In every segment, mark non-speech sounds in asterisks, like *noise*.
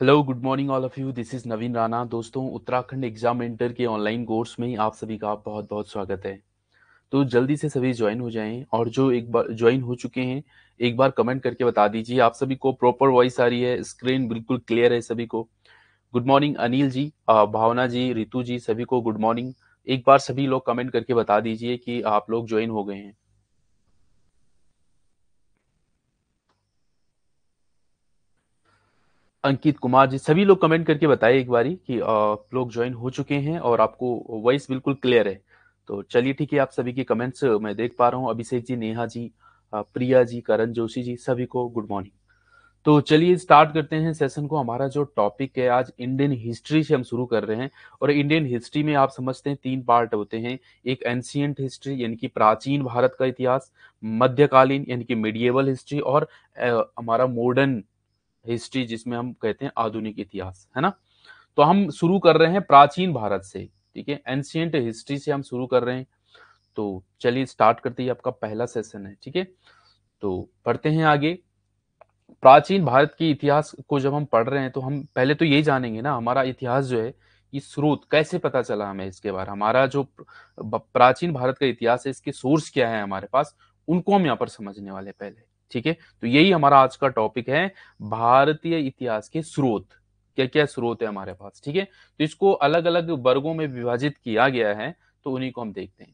hello good morning all of you this is Naveen Rana दोस्तों Uttarakhand exam enter के online course में आप सभी का बहुत बहुत स्वागत है तो जल्दी से सभी ज्वाइन हो जाएं और जो एक बार ज्वाइन हो चुके हैं एक बार कमेंट करके बता दीजिए आप सभी को प्रॉपर वॉइस आ रही है स्क्रीन बिल्कुल क्लियर है सभी को गुड मॉर्निंग अनिल जी भावना जी रितु जी सभी को गुड मॉर्निंग एक बार सभी लोग कमेंट करके बता दीजिए कि आप लोग ज्वाइन हो गए हैं अंकित कुमार जी सभी लोग कमेंट करके बताइए एक बारी कि लोग ज्वाइन हो चुके हैं और आपको वॉइस बिल्कुल क्लियर है तो चलिए ठीक है आप सभी के कमेंट्स मैं देख पा रहा हूँ अभिषेक जी नेहा जी प्रिया जी करण जोशी जी सभी को गुड मॉर्निंग तो चलिए स्टार्ट करते हैं सेशन को हमारा जो टॉपिक है आज इंडियन हिस्ट्री से हम शुरू कर रहे हैं और इंडियन हिस्ट्री में आप समझते हैं तीन पार्ट होते हैं एक एंशियंट हिस्ट्री यानी कि प्राचीन भारत का इतिहास मध्यकालीन यानी कि मिडिएवल हिस्ट्री और हमारा मॉडर्न हिस्ट्री जिसमें हम कहते हैं आधुनिक इतिहास है ना तो हम शुरू कर रहे हैं प्राचीन भारत से ठीक है एंशियंट हिस्ट्री से हम शुरू कर रहे हैं तो चलिए स्टार्ट करते ही आपका पहला सेशन है ठीक है तो पढ़ते हैं आगे प्राचीन भारत के इतिहास को जब हम पढ़ रहे हैं तो हम पहले तो यही जानेंगे ना हमारा इतिहास जो है ये स्रोत कैसे पता चला हमें इसके बारे हमारा जो प्राचीन भारत का इतिहास है इसके सोर्स क्या है हमारे पास उनको हम यहाँ पर समझने वाले पहले ठीक है तो यही हमारा आज का टॉपिक है भारतीय इतिहास के स्रोत क्या क्या स्रोत है हमारे पास ठीक है तो इसको अलग अलग वर्गों में विभाजित किया गया है तो उन्हीं को हम देखते हैं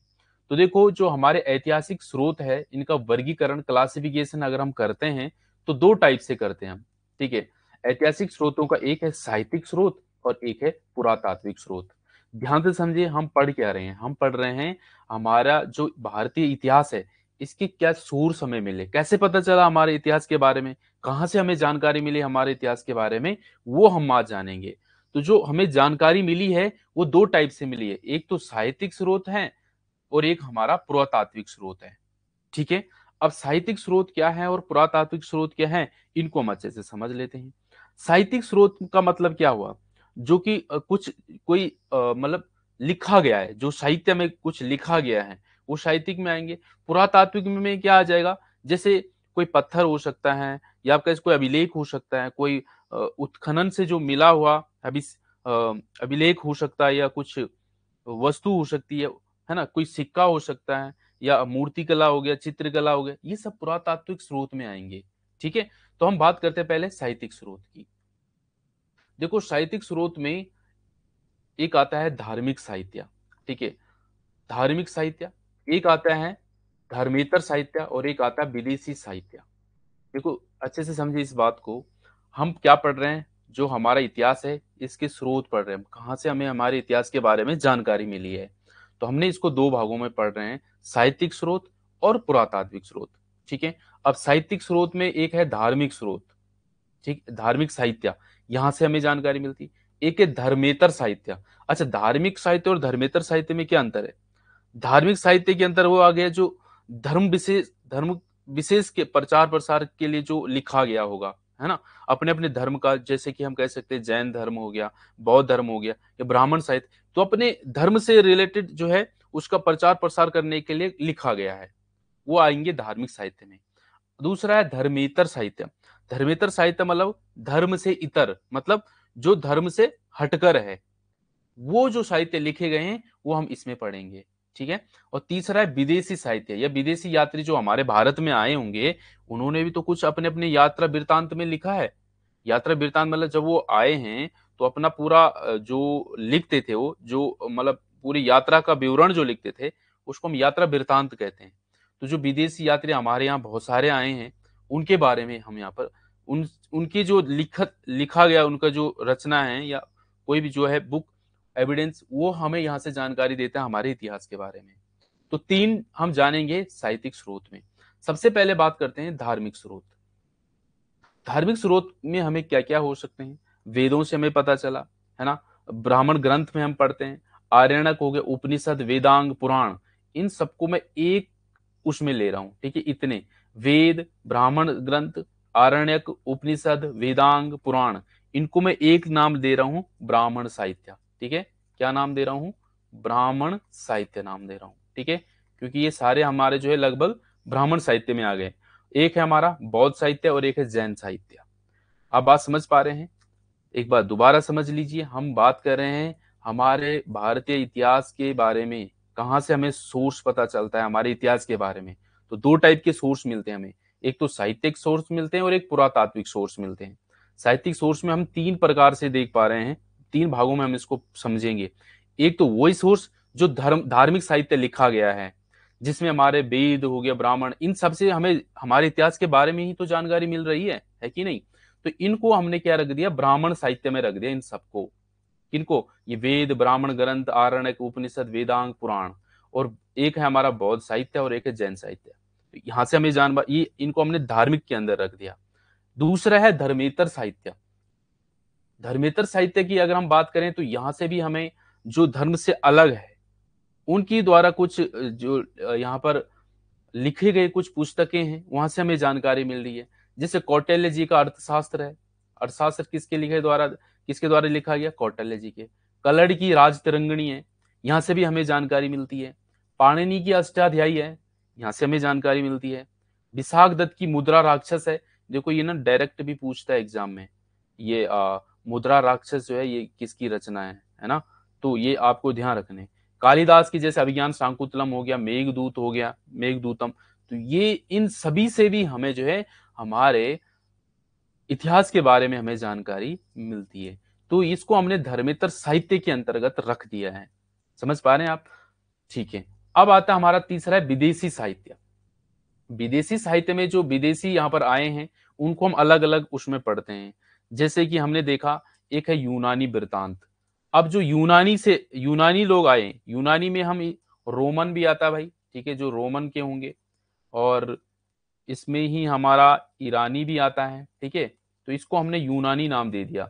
तो देखो जो हमारे ऐतिहासिक स्रोत है इनका वर्गीकरण क्लासिफिकेशन अगर हम करते हैं तो दो टाइप से करते हैं हम ठीक है ऐतिहासिक स्रोतों का एक है साहित्यिक स्रोत और एक है पुरातात्विक स्रोत ध्यान से समझिए हम पढ़ क्या रहे हैं हम पढ़ रहे हैं हमारा जो भारतीय इतिहास है इसके क्या सोर्स हमें मिले कैसे पता चला हमारे इतिहास के बारे में कहाँ से हमें जानकारी मिली हमारे इतिहास के बारे में वो हम आज जानेंगे तो जो हमें जानकारी मिली है वो दो टाइप से मिली है एक तो साहित्यिक स्रोत है और एक हमारा पुरातात्विक स्रोत है ठीक है अब साहित्यिक स्रोत क्या है और पुरातात्विक स्रोत क्या है इनको हम अच्छे से समझ लेते हैं साहित्यिक स्रोत का मतलब क्या हुआ जो कि कुछ कोई मतलब लिखा गया है जो साहित्य में कुछ लिखा गया है वो साहित्यिक में आएंगे पुरातात्विक में क्या आ जाएगा जैसे कोई पत्थर हो सकता है या आपका कोई अभिलेख हो सकता है कोई उत्खनन से जो मिला हुआ अभि अभिलेख हो सकता है या कुछ वस्तु हो सकती है है ना कोई सिक्का हो सकता है या मूर्ति कला हो गया चित्रकला हो गया ये सब पुरातात्विक स्रोत में आएंगे ठीक है तो हम बात करते हैं पहले साहित्यिक स्रोत की देखो साहित्यिक स्रोत में एक आता है धार्मिक साहित्य ठीक है धार्मिक साहित्य एक आता है धर्मेतर साहित्य और एक आता है विदेशी साहित्य देखो अच्छे से समझिए इस बात को हम क्या पढ़ रहे हैं जो हमारा इतिहास है इसके स्रोत पढ़ रहे हैं कहाँ से हमें हमारे इतिहास के बारे में जानकारी मिली है तो हमने इसको दो भागों में पढ़ रहे हैं साहित्यिक स्रोत और पुरातात्विक स्रोत ठीक है अब साहित्यिक स्रोत में एक है धार्मिक स्रोत ठीक धार्मिक साहित्य यहाँ से हमें जानकारी मिलती एक है धर्मेतर साहित्य अच्छा धार्मिक साहित्य और धर्मेतर साहित्य में क्या अंतर है धार्मिक साहित्य के अंतर वो आ गया जो धर्म विशेष धर्म विशेष के प्रचार प्रसार के लिए जो लिखा गया होगा है ना अपने अपने धर्म का जैसे कि हम कह सकते हैं जैन धर्म हो गया बौद्ध धर्म हो गया या ब्राह्मण साहित्य तो अपने धर्म से रिलेटेड जो है उसका प्रचार प्रसार करने के लिए लिखा गया है वो आएंगे धार्मिक साहित्य में दूसरा है धर्मेतर साहित्य धर्मेतर साहित्य मतलब धर्म से इतर मतलब जो धर्म से हटकर है वो जो साहित्य लिखे गए हैं वो हम इसमें पढ़ेंगे ठीक है और तीसरा है विदेशी साहित्य या विदेशी यात्री जो हमारे भारत में आए होंगे उन्होंने भी तो कुछ अपने अपने यात्रा वृतांत में लिखा है यात्रा वृतांत मतलब जब वो आए हैं तो अपना पूरा जो लिखते थे वो जो मतलब पूरी यात्रा का विवरण जो लिखते थे उसको हम यात्रा वृतांत कहते हैं तो जो विदेशी यात्री हमारे यहाँ बहुत सारे आए हैं उनके बारे में हम यहाँ पर उन उनकी जो लिखत लिखा गया उनका जो रचना है या कोई भी जो है बुक एविडेंस वो हमें यहाँ से जानकारी देता है हमारे इतिहास के बारे में तो तीन हम जानेंगे साहित्यिक स्रोत में सबसे पहले बात करते हैं धार्मिक स्रोत धार्मिक स्रोत में हमें क्या क्या हो सकते हैं वेदों से हमें पता चला है ना ब्राह्मण ग्रंथ में हम पढ़ते हैं आर्यणक हो गए उपनिषद वेदांग पुराण इन सबको मैं एक उसमें ले रहा हूं ठीक है इतने वेद ब्राह्मण ग्रंथ आरण्यक उपनिषद वेदांग पुराण इनको मैं एक नाम दे रहा हूं ब्राह्मण साहित्य ठीक है क्या नाम दे रहा हूँ ब्राह्मण साहित्य नाम दे रहा हूँ ठीक है क्योंकि ये सारे हमारे जो है लगभग ब्राह्मण साहित्य में आ गए एक है हमारा बौद्ध साहित्य और एक है जैन साहित्य आप बात समझ पा रहे हैं एक बार दोबारा समझ लीजिए हम बात कर रहे हैं हमारे भारतीय इतिहास के बारे में कहाँ से हमें सोर्स पता चलता है हमारे इतिहास के बारे में तो दो टाइप के सोर्स मिलते हैं हमें एक तो साहित्यिक सोर्स मिलते हैं और एक पुरातात्विक सोर्स मिलते हैं साहित्यिक सोर्स में हम तीन प्रकार से देख पा रहे हैं तीन भागों में हम इसको समझेंगे एक तो वही सोर्स जो धर्म धार्मिक साहित्य लिखा गया है जिसमें हमारे वेद हो गया ब्राह्मण इन सबसे हमें हमारे इतिहास के बारे में ही तो जानकारी मिल रही है है कि नहीं तो इनको हमने क्या रख दिया ब्राह्मण साहित्य में रख दिया इन सबको किनको ये वेद ब्राह्मण ग्रंथ आरण्य उपनिषद वेदांग पुराण और एक है हमारा बौद्ध साहित्य और एक है जैन साहित्य तो यहां से हमें जान ये इनको हमने धार्मिक के अंदर रख दिया दूसरा है धर्मेतर साहित्य धर्मेतर साहित्य की अगर हम बात करें तो यहाँ से भी हमें जो धर्म से अलग है उनकी द्वारा कुछ जो यहाँ पर लिखे गए कुछ पुस्तकें हैं वहां से हमें जानकारी मिल रही है जैसे कौटल्य जी का अर्थशास्त्र है अर्थशास्त्र किसके लिखे द्वारा किसके द्वारा लिखा गया कौटल्य जी के कलड़ की राज तिरंगणी है यहाँ से भी हमें जानकारी मिलती है पाणिनी की अष्टाध्यायी है यहाँ से हमें जानकारी मिलती है विशाख दत्त की मुद्रा राक्षस है देखो ये ना डायरेक्ट भी पूछता है एग्जाम में ये आ, मुद्रा राक्षस जो है ये किसकी रचना है है ना तो ये आपको ध्यान रखने कालिदास की जैसे अभिज्ञान सांकुतलम हो गया मेघदूत हो गया मेघदूतम तो ये इन सभी से भी हमें जो है हमारे इतिहास के बारे में हमें जानकारी मिलती है तो इसको हमने धर्मेतर साहित्य के अंतर्गत रख दिया है समझ पा रहे हैं आप ठीक है अब आता हमारा तीसरा है विदेशी साहित्य विदेशी साहित्य में जो विदेशी यहाँ पर आए हैं उनको हम अलग अलग उसमें पढ़ते हैं जैसे कि हमने देखा एक है यूनानी वृतांत अब जो यूनानी से यूनानी लोग आए यूनानी में हम रोमन भी आता भाई ठीक है जो रोमन के होंगे और इसमें ही हमारा ईरानी भी आता है ठीक है तो इसको हमने यूनानी नाम दे दिया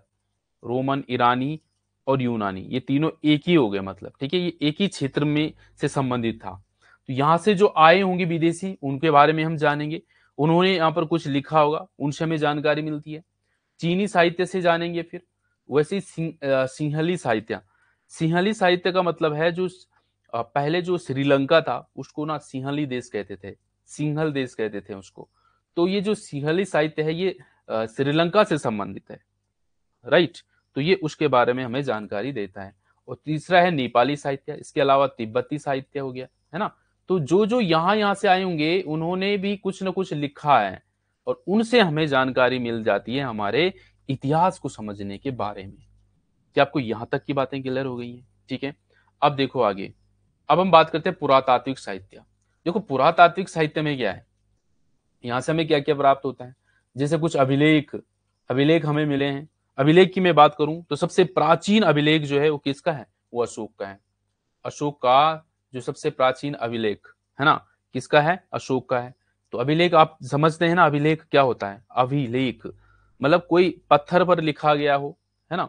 रोमन ईरानी और यूनानी ये तीनों एक ही हो गए मतलब ठीक है ये एक ही क्षेत्र में से संबंधित था तो यहाँ से जो आए होंगे विदेशी उनके बारे में हम जानेंगे उन्होंने यहाँ पर कुछ लिखा होगा उनसे हमें जानकारी मिलती है चीनी साहित्य से जानेंगे फिर वैसे सिंहली साहित्य सिंहली साहित्य का मतलब है जो पहले जो श्रीलंका था उसको ना सिंहली देश कहते थे सिंहल देश कहते थे उसको तो ये जो सिंहली साहित्य है ये श्रीलंका से संबंधित है राइट तो ये उसके बारे में हमें जानकारी देता है और तीसरा है नेपाली साहित्य इसके अलावा तिब्बती साहित्य हो गया है ना तो जो जो यहाँ यहाँ से आए होंगे उन्होंने भी कुछ ना कुछ लिखा है और उनसे हमें जानकारी मिल जाती है हमारे इतिहास को समझने के बारे में क्या आपको यहां तक की बातें क्लियर हो गई हैं ठीक है अब देखो आगे अब हम बात करते हैं पुरातात्विक साहित्य देखो पुरातात्विक साहित्य में क्या है यहां से हमें क्या क्या प्राप्त होता है जैसे कुछ अभिलेख अभिलेख हमें मिले हैं अभिलेख की मैं बात करूं तो सबसे प्राचीन अभिलेख जो है वो किसका है वो अशोक का है अशोक का जो सबसे प्राचीन अभिलेख है ना किसका है अशोक का है तो अभिलेख आप समझते हैं ना अभिलेख क्या होता है अभिलेख मतलब कोई पत्थर पर लिखा गया हो है ना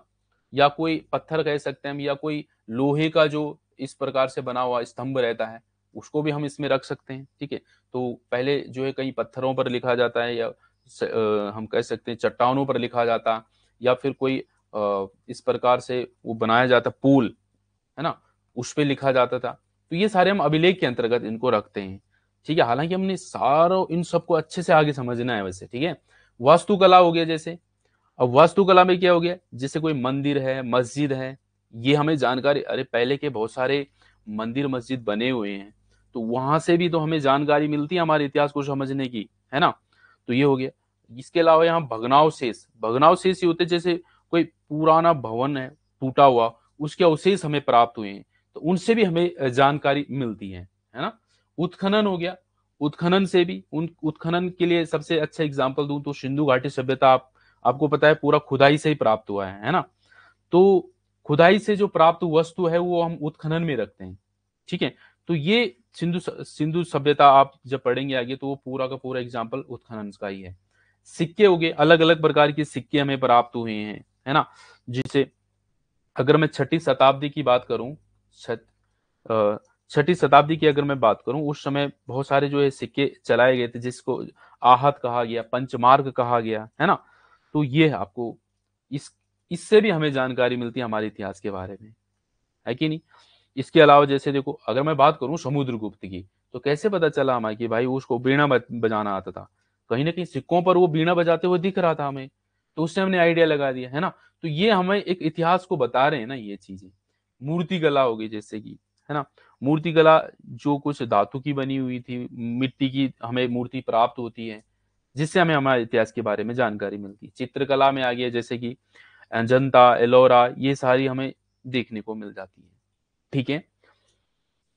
या कोई पत्थर कह सकते हैं या कोई लोहे का जो इस प्रकार से बना हुआ स्तंभ रहता है उसको भी हम इसमें रख सकते हैं ठीक है तो पहले जो है कहीं पत्थरों पर लिखा जाता है या हम कह सकते हैं चट्टानों पर लिखा जाता या फिर कोई इस प्रकार से वो बनाया जाता पुल है ना उस पर लिखा जाता था तो ये सारे हम अभिलेख के अंतर्गत इनको रखते हैं ठीक है हालांकि हमने सारों इन सबको अच्छे से आगे समझना है वैसे ठीक है वास्तुकला हो गया जैसे अब वास्तुकला में क्या हो गया जैसे कोई मंदिर है मस्जिद है ये हमें जानकारी अरे पहले के बहुत सारे मंदिर मस्जिद बने हुए हैं तो वहां से भी तो हमें जानकारी मिलती है हमारे इतिहास को समझने की है ना तो ये हो गया इसके अलावा यहाँ भगनावशेष भगनावशेष ही होते जैसे कोई पुराना भवन है टूटा हुआ उसके अवशेष हमें प्राप्त हुए हैं तो उनसे भी हमें जानकारी मिलती है है ना उत्खनन हो गया उत्खनन से भी उन उत्खनन के लिए सबसे अच्छा एग्जाम्पल दूं तो सिंधु घाटी सभ्यता आप आपको पता है पूरा खुदाई से ही प्राप्त हुआ है है ना तो खुदाई से जो प्राप्त वस्तु है वो हम उत्खनन में रखते हैं ठीक है तो ये सिंधु सिंधु सभ्यता आप जब पढ़ेंगे आगे तो वो पूरा का पूरा एग्जाम्पल उत्खनन का ही है सिक्के हो गए अलग अलग प्रकार के सिक्के हमें प्राप्त हुए हैं है ना जिसे अगर मैं छठी शताब्दी की बात करूं छठ छठी शताब्दी की अगर मैं बात करूं उस समय बहुत सारे जो है सिक्के चलाए गए थे जिसको आहत कहा गया पंचमार्ग कहा गया है ना तो ये है आपको इस इससे भी हमें जानकारी मिलती है हमारे इतिहास के बारे में है कि नहीं इसके अलावा जैसे देखो अगर मैं बात करूं समुद्रगुप्त की तो कैसे पता चला हमें कि भाई उसको बीणा बजाना आता था कहीं ना कहीं सिक्कों पर वो बीणा बजाते हुए दिख रहा था हमें तो उससे हमने आइडिया लगा दिया है ना तो ये हमें एक इतिहास को बता रहे हैं ना ये चीजें मूर्ति कला होगी जैसे कि है ना कला जो कुछ धातु की बनी हुई थी मिट्टी की हमें मूर्ति प्राप्त होती है जिससे हमें हमारे इतिहास के बारे में जानकारी मिलती है चित्रकला में आ गया जैसे कि जनता एलोरा ये सारी हमें देखने को मिल जाती है ठीक है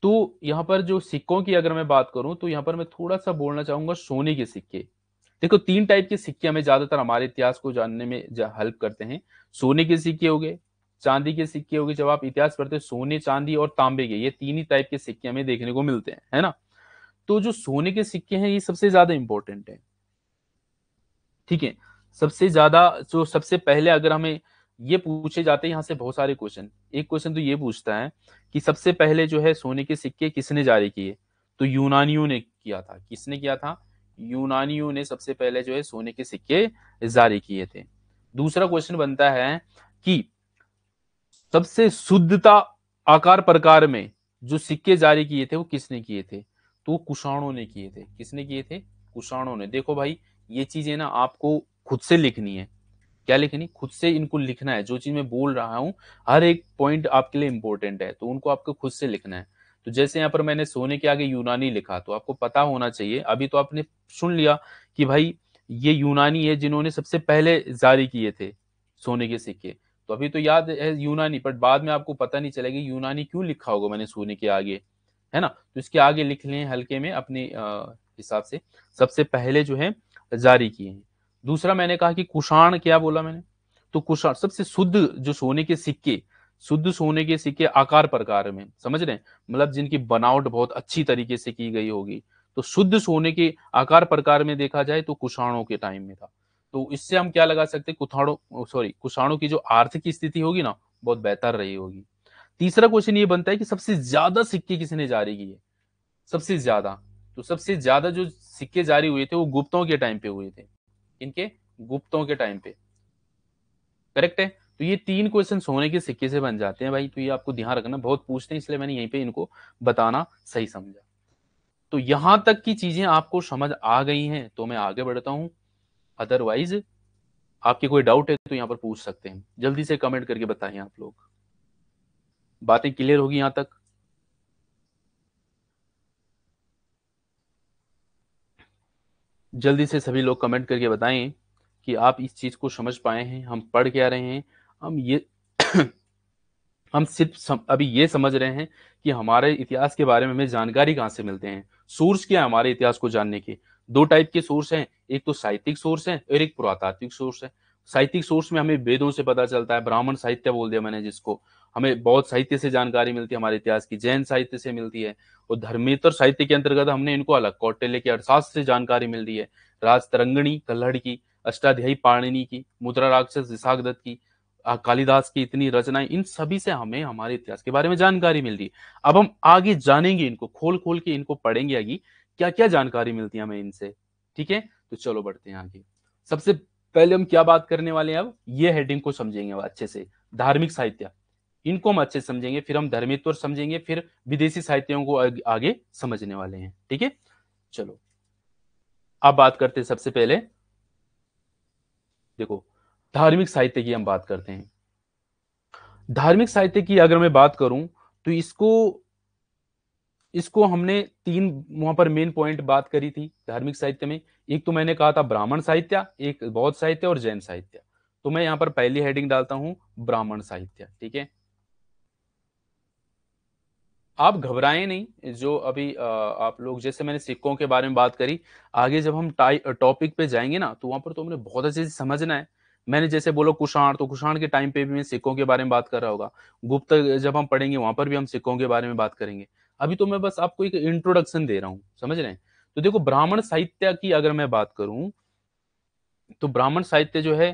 तो यहाँ पर जो सिक्कों की अगर मैं बात करूं तो यहाँ पर मैं थोड़ा सा बोलना चाहूंगा सोने के सिक्के देखो तीन टाइप के सिक्के हमें ज्यादातर हमारे इतिहास को जानने में हेल्प करते हैं सोने के सिक्के हो गए चांदी के सिक्के हो गए जब आप इतिहास पढ़ते हो सोने चांदी और तांबे के ये तीन ही टाइप के सिक्के हमें देखने को मिलते हैं है ना तो जो सोने के सिक्के हैं ये सबसे ज्यादा इंपॉर्टेंट है ठीक है सबसे ज्यादा जो सबसे पहले अगर हमें ये पूछे जाते हैं यहाँ से बहुत सारे क्वेश्चन एक क्वेश्चन तो ये पूछता है कि सबसे पहले जो है सोने के सिक्के किसने जारी किए तो यूनानियों ने किया था किसने किया था यूनानियों ने सबसे पहले जो है सोने के सिक्के जारी किए थे दूसरा क्वेश्चन बनता है कि सबसे शुद्धता आकार प्रकार में जो सिक्के जारी किए थे वो किसने किए थे तो कुषाणों ने किए थे किसने किए थे कुषाणों ने देखो भाई ये चीजें ना आपको खुद से लिखनी है क्या लिखनी खुद से इनको लिखना है जो चीज मैं बोल रहा हूँ हर एक पॉइंट आपके लिए इंपॉर्टेंट है तो उनको आपको खुद से लिखना है तो जैसे यहाँ पर मैंने सोने के आगे यूनानी लिखा तो आपको पता होना चाहिए अभी तो आपने सुन लिया कि भाई ये यूनानी है जिन्होंने सबसे पहले जारी किए थे सोने के सिक्के तो अभी तो याद है यूनानी बट बाद में आपको पता नहीं चलेगा यूनानी क्यों लिखा होगा मैंने सोने के आगे है ना तो इसके आगे लिख लें हल्के में अपने हिसाब से सबसे पहले जो है जारी किए हैं दूसरा मैंने कहा कि कुषाण क्या बोला मैंने तो कुषाण सबसे शुद्ध जो सोने के सिक्के शुद्ध सोने के सिक्के आकार प्रकार में समझ रहे हैं मतलब जिनकी बनावट बहुत अच्छी तरीके से की गई होगी तो शुद्ध सोने के आकार प्रकार में देखा जाए तो कुषाणों के टाइम में था तो इससे हम क्या लगा सकते हैं सॉरी कुषाणों की जो आर्थिक स्थिति होगी ना बहुत बेहतर रही होगी तीसरा क्वेश्चन ये बनता है कि सबसे ज्यादा सिक्के किसने जारी किए सबसे ज्यादा तो सबसे ज्यादा जो सिक्के जारी हुए थे वो गुप्तों के टाइम पे हुए थे इनके गुप्तों के टाइम पे करेक्ट है तो ये तीन क्वेश्चन सोने के सिक्के से बन जाते हैं भाई तो ये आपको ध्यान रखना बहुत पूछते हैं इसलिए मैंने यहीं पे इनको बताना सही समझा तो यहां तक की चीजें आपको समझ आ गई हैं तो मैं आगे बढ़ता हूं अदरवाइज आपके कोई डाउट है तो यहाँ पर पूछ सकते हैं जल्दी से कमेंट करके बताएं आप लोग बातें क्लियर होगी यहां तक जल्दी से सभी लोग कमेंट करके बताएं कि आप इस चीज़ को समझ पाए हैं हम पढ़ क्या रहे हैं हम ये *clears throat* हम सिर्फ सम, अभी ये समझ रहे हैं कि हमारे इतिहास के बारे में हमें जानकारी कहां से मिलते हैं सोर्स क्या है हमारे इतिहास को जानने के दो टाइप के सोर्स हैं एक तो साहित्यिक सोर्स है और एक पुरातात्विक सोर्स है साहित्यिक सोर्स में हमें वेदों से पता चलता है ब्राह्मण साहित्य बोल दिया मैंने जिसको हमें बहुत साहित्य से जानकारी मिलती है हमारे इतिहास की जैन साहित्य से मिलती है और धर्मेतर साहित्य के अंतर्गत हमने इनको अलग कौटिल्य के अर्थशास्त्र से जानकारी मिलती है राज तरंगणी कल्हड़ की अष्टाध्यायी पाणिनी की मुद्रा राक्षस विशाख दत्त की कालिदास की इतनी रचनाएं इन सभी से हमें हमारे इतिहास के बारे में जानकारी मिलती है अब हम आगे जानेंगे इनको खोल खोल के इनको पढ़ेंगे आगे क्या क्या जानकारी मिलती है हमें इनसे ठीक है तो चलो बढ़ते हैं आगे सबसे पहले हम क्या बात करने वाले हैं अब ये हेडिंग को समझेंगे अच्छे से धार्मिक साहित्य इनको हम अच्छे से समझेंगे फिर हम धर्मित्व समझेंगे फिर विदेशी साहित्यों को आगे समझने वाले हैं ठीक है चलो अब बात करते हैं सबसे पहले देखो धार्मिक साहित्य की हम बात करते हैं धार्मिक साहित्य की अगर मैं बात करूं तो इसको इसको हमने तीन वहां पर मेन पॉइंट बात करी थी धार्मिक साहित्य में एक तो मैंने कहा था ब्राह्मण साहित्य एक बौद्ध साहित्य और जैन साहित्य तो मैं यहाँ पर पहली हेडिंग डालता हूं ब्राह्मण साहित्य ठीक है आप घबराएं नहीं जो अभी आप लोग जैसे मैंने सिक्कों के बारे में बात करी आगे जब हम टॉपिक पे जाएंगे ना तो वहां पर तो हमने बहुत अच्छे से समझना है मैंने जैसे बोलो कुषाण तो कुषाण के टाइम पे भी मैं सिक्कों के बारे में बात कर रहा होगा गुप्त जब हम पढ़ेंगे वहां पर भी हम सिक्कों के बारे में बात करेंगे अभी तो मैं बस आपको एक इंट्रोडक्शन दे रहा हूं समझ रहे हैं तो देखो ब्राह्मण साहित्य की अगर मैं बात करूं तो ब्राह्मण साहित्य जो है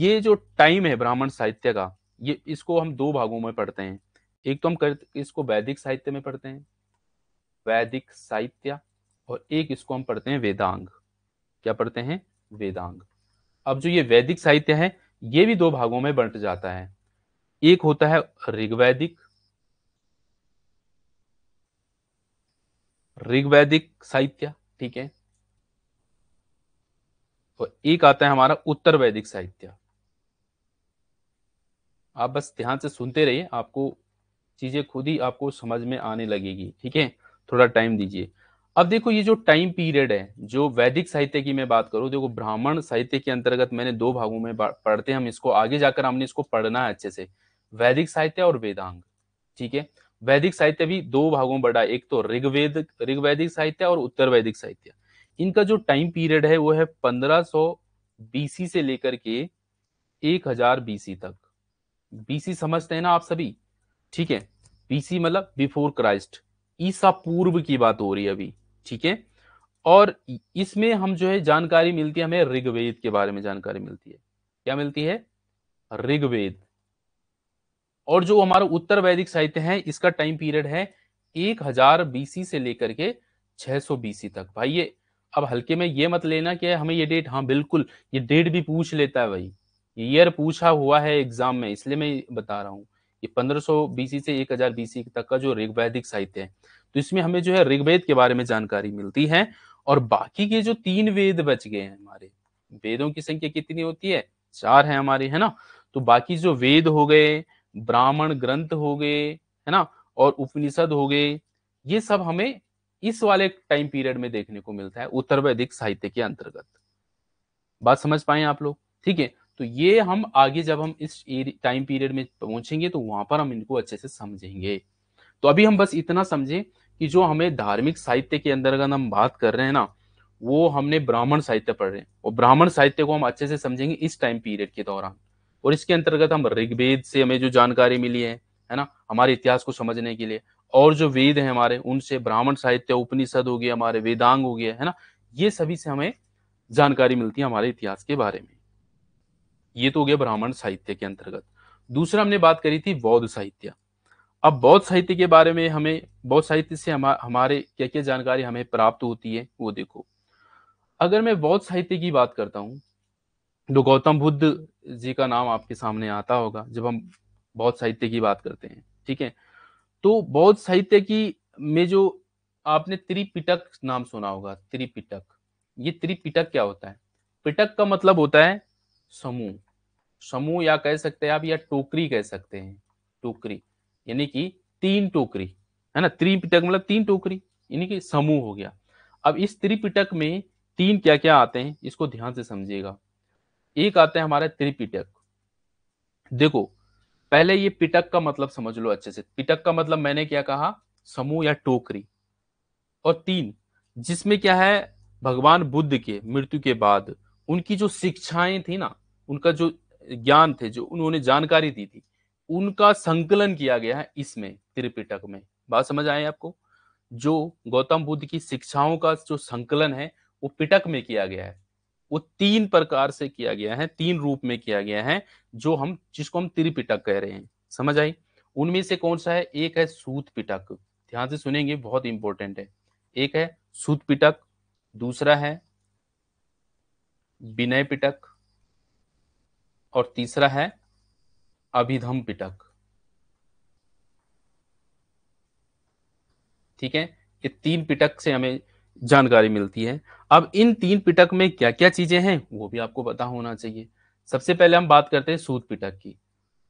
ये जो टाइम है ब्राह्मण साहित्य का ये इसको हम दो भागों में पढ़ते हैं एक तो हम कर, इसको वैदिक साहित्य में पढ़ते हैं वैदिक साहित्य और एक इसको हम पढ़ते हैं वेदांग क्या पढ़ते हैं वेदांग अब जो ये वैदिक साहित्य है ये भी दो भागों में बंट जाता है एक होता है ऋग्वैदिक ऋग्वैदिक साहित्य ठीक है और तो एक आता है हमारा उत्तर वैदिक साहित्य आप बस ध्यान से सुनते रहिए आपको चीजें खुद ही आपको समझ में आने लगेगी ठीक है थोड़ा टाइम दीजिए अब देखो ये जो टाइम पीरियड है जो वैदिक साहित्य की मैं बात करूं देखो ब्राह्मण साहित्य के अंतर्गत मैंने दो भागों में पढ़ते हैं हम इसको आगे जाकर हमने इसको पढ़ना है अच्छे से वैदिक साहित्य और वेदांग ठीक है वैदिक साहित्य भी दो भागों में बड़ा एक तो ऋग्वेद ऋग वैदिक साहित्य और उत्तर वैदिक साहित्य इनका जो टाइम पीरियड है वो है 1500 बीसी से लेकर के 1000 बीसी तक बीसी समझते हैं ना आप सभी ठीक है बीसी मतलब बिफोर क्राइस्ट ईसा पूर्व की बात हो रही है अभी ठीक है और इसमें हम जो है जानकारी मिलती है हमें ऋग्वेद के बारे में जानकारी मिलती है क्या मिलती है ऋग्वेद और जो हमारा उत्तर वैदिक साहित्य है इसका टाइम पीरियड है एक हजार बीसी से लेकर के 600 बीसी तक भाई ये अब हल्के में ये मत लेना कि हमें ये डेट हाँ बिल्कुल ये डेट भी पूछ लेता है भाई ईयर पूछा हुआ है एग्जाम में इसलिए मैं बता रहा हूँ ये 1500 बीसी से 1000 बीसी तक का जो ऋग्वैदिक साहित्य है तो इसमें हमें जो है ऋग्वेद के बारे में जानकारी मिलती है और बाकी के जो तीन वेद बच गए हैं हमारे वेदों की संख्या कितनी होती है चार है हमारे है ना तो बाकी जो वेद हो गए ब्राह्मण ग्रंथ हो गए है ना और उपनिषद हो गए ये सब हमें इस वाले टाइम पीरियड में देखने को मिलता है उत्तर वैदिक साहित्य के अंतर्गत बात समझ पाए आप लोग ठीक है तो ये हम आगे जब हम इस टाइम पीरियड में पहुंचेंगे तो वहां पर हम इनको अच्छे से समझेंगे तो अभी हम बस इतना समझे कि जो हमें धार्मिक साहित्य के अंतर्गत हम बात कर रहे हैं ना वो हमने ब्राह्मण साहित्य पढ़ रहे हैं और ब्राह्मण साहित्य को हम अच्छे से समझेंगे इस टाइम पीरियड के दौरान और इसके अंतर्गत हम ऋग्वेद से हमें जो जानकारी मिली है है ना हमारे इतिहास को समझने के लिए और जो वेद है हमारे उनसे ब्राह्मण साहित्य उपनिषद हो गया हमारे वेदांग हो गया है ना ये सभी से हमें जानकारी मिलती है हमारे इतिहास के बारे में ये तो हो गया ब्राह्मण साहित्य के अंतर्गत दूसरा हमने बात करी थी बौद्ध साहित्य अब बौद्ध साहित्य के बारे में हमें बौद्ध साहित्य से हम, हमारे क्या क्या जानकारी हमें प्राप्त होती है वो देखो अगर मैं बौद्ध साहित्य की बात करता हूं जो गौतम बुद्ध जी का नाम आपके सामने आता होगा जब हम बौद्ध साहित्य की बात करते हैं ठीक है तो बौद्ध साहित्य की में जो आपने त्रिपिटक नाम सुना होगा त्रिपिटक ये त्रिपिटक क्या होता है पिटक का मतलब होता है समूह समूह या कह सकते हैं आप या टोकरी कह सकते हैं टोकरी यानी कि तीन टोकरी है ना त्रिपिटक मतलब तीन टोकरी यानी कि समूह हो गया अब इस त्रिपिटक में तीन क्या क्या आते हैं इसको ध्यान से समझिएगा एक आते हैं हमारे त्रिपिटक देखो पहले ये पिटक का मतलब समझ लो अच्छे से पिटक का मतलब मैंने क्या कहा समूह या टोकरी और तीन जिसमें क्या है भगवान बुद्ध के मृत्यु के बाद उनकी जो शिक्षाएं थी ना उनका जो ज्ञान थे जो उन्होंने जानकारी दी थी उनका संकलन किया गया है इसमें त्रिपिटक में बात समझ आए आपको जो गौतम बुद्ध की शिक्षाओं का जो संकलन है वो पिटक में किया गया है वो तीन प्रकार से किया गया है तीन रूप में किया गया है जो हम जिसको हम त्रिपिटक कह रहे हैं समझ आई उनमें से कौन सा है एक है सूत पिटक ध्यान से सुनेंगे बहुत इंपॉर्टेंट है एक है सूत पिटक दूसरा है विनय पिटक और तीसरा है अभिधम पिटक ठीक है ये तीन पिटक से हमें जानकारी मिलती है अब इन तीन पिटक में क्या क्या चीजें हैं वो भी आपको पता होना चाहिए सबसे पहले हम बात करते हैं सूद पिटक की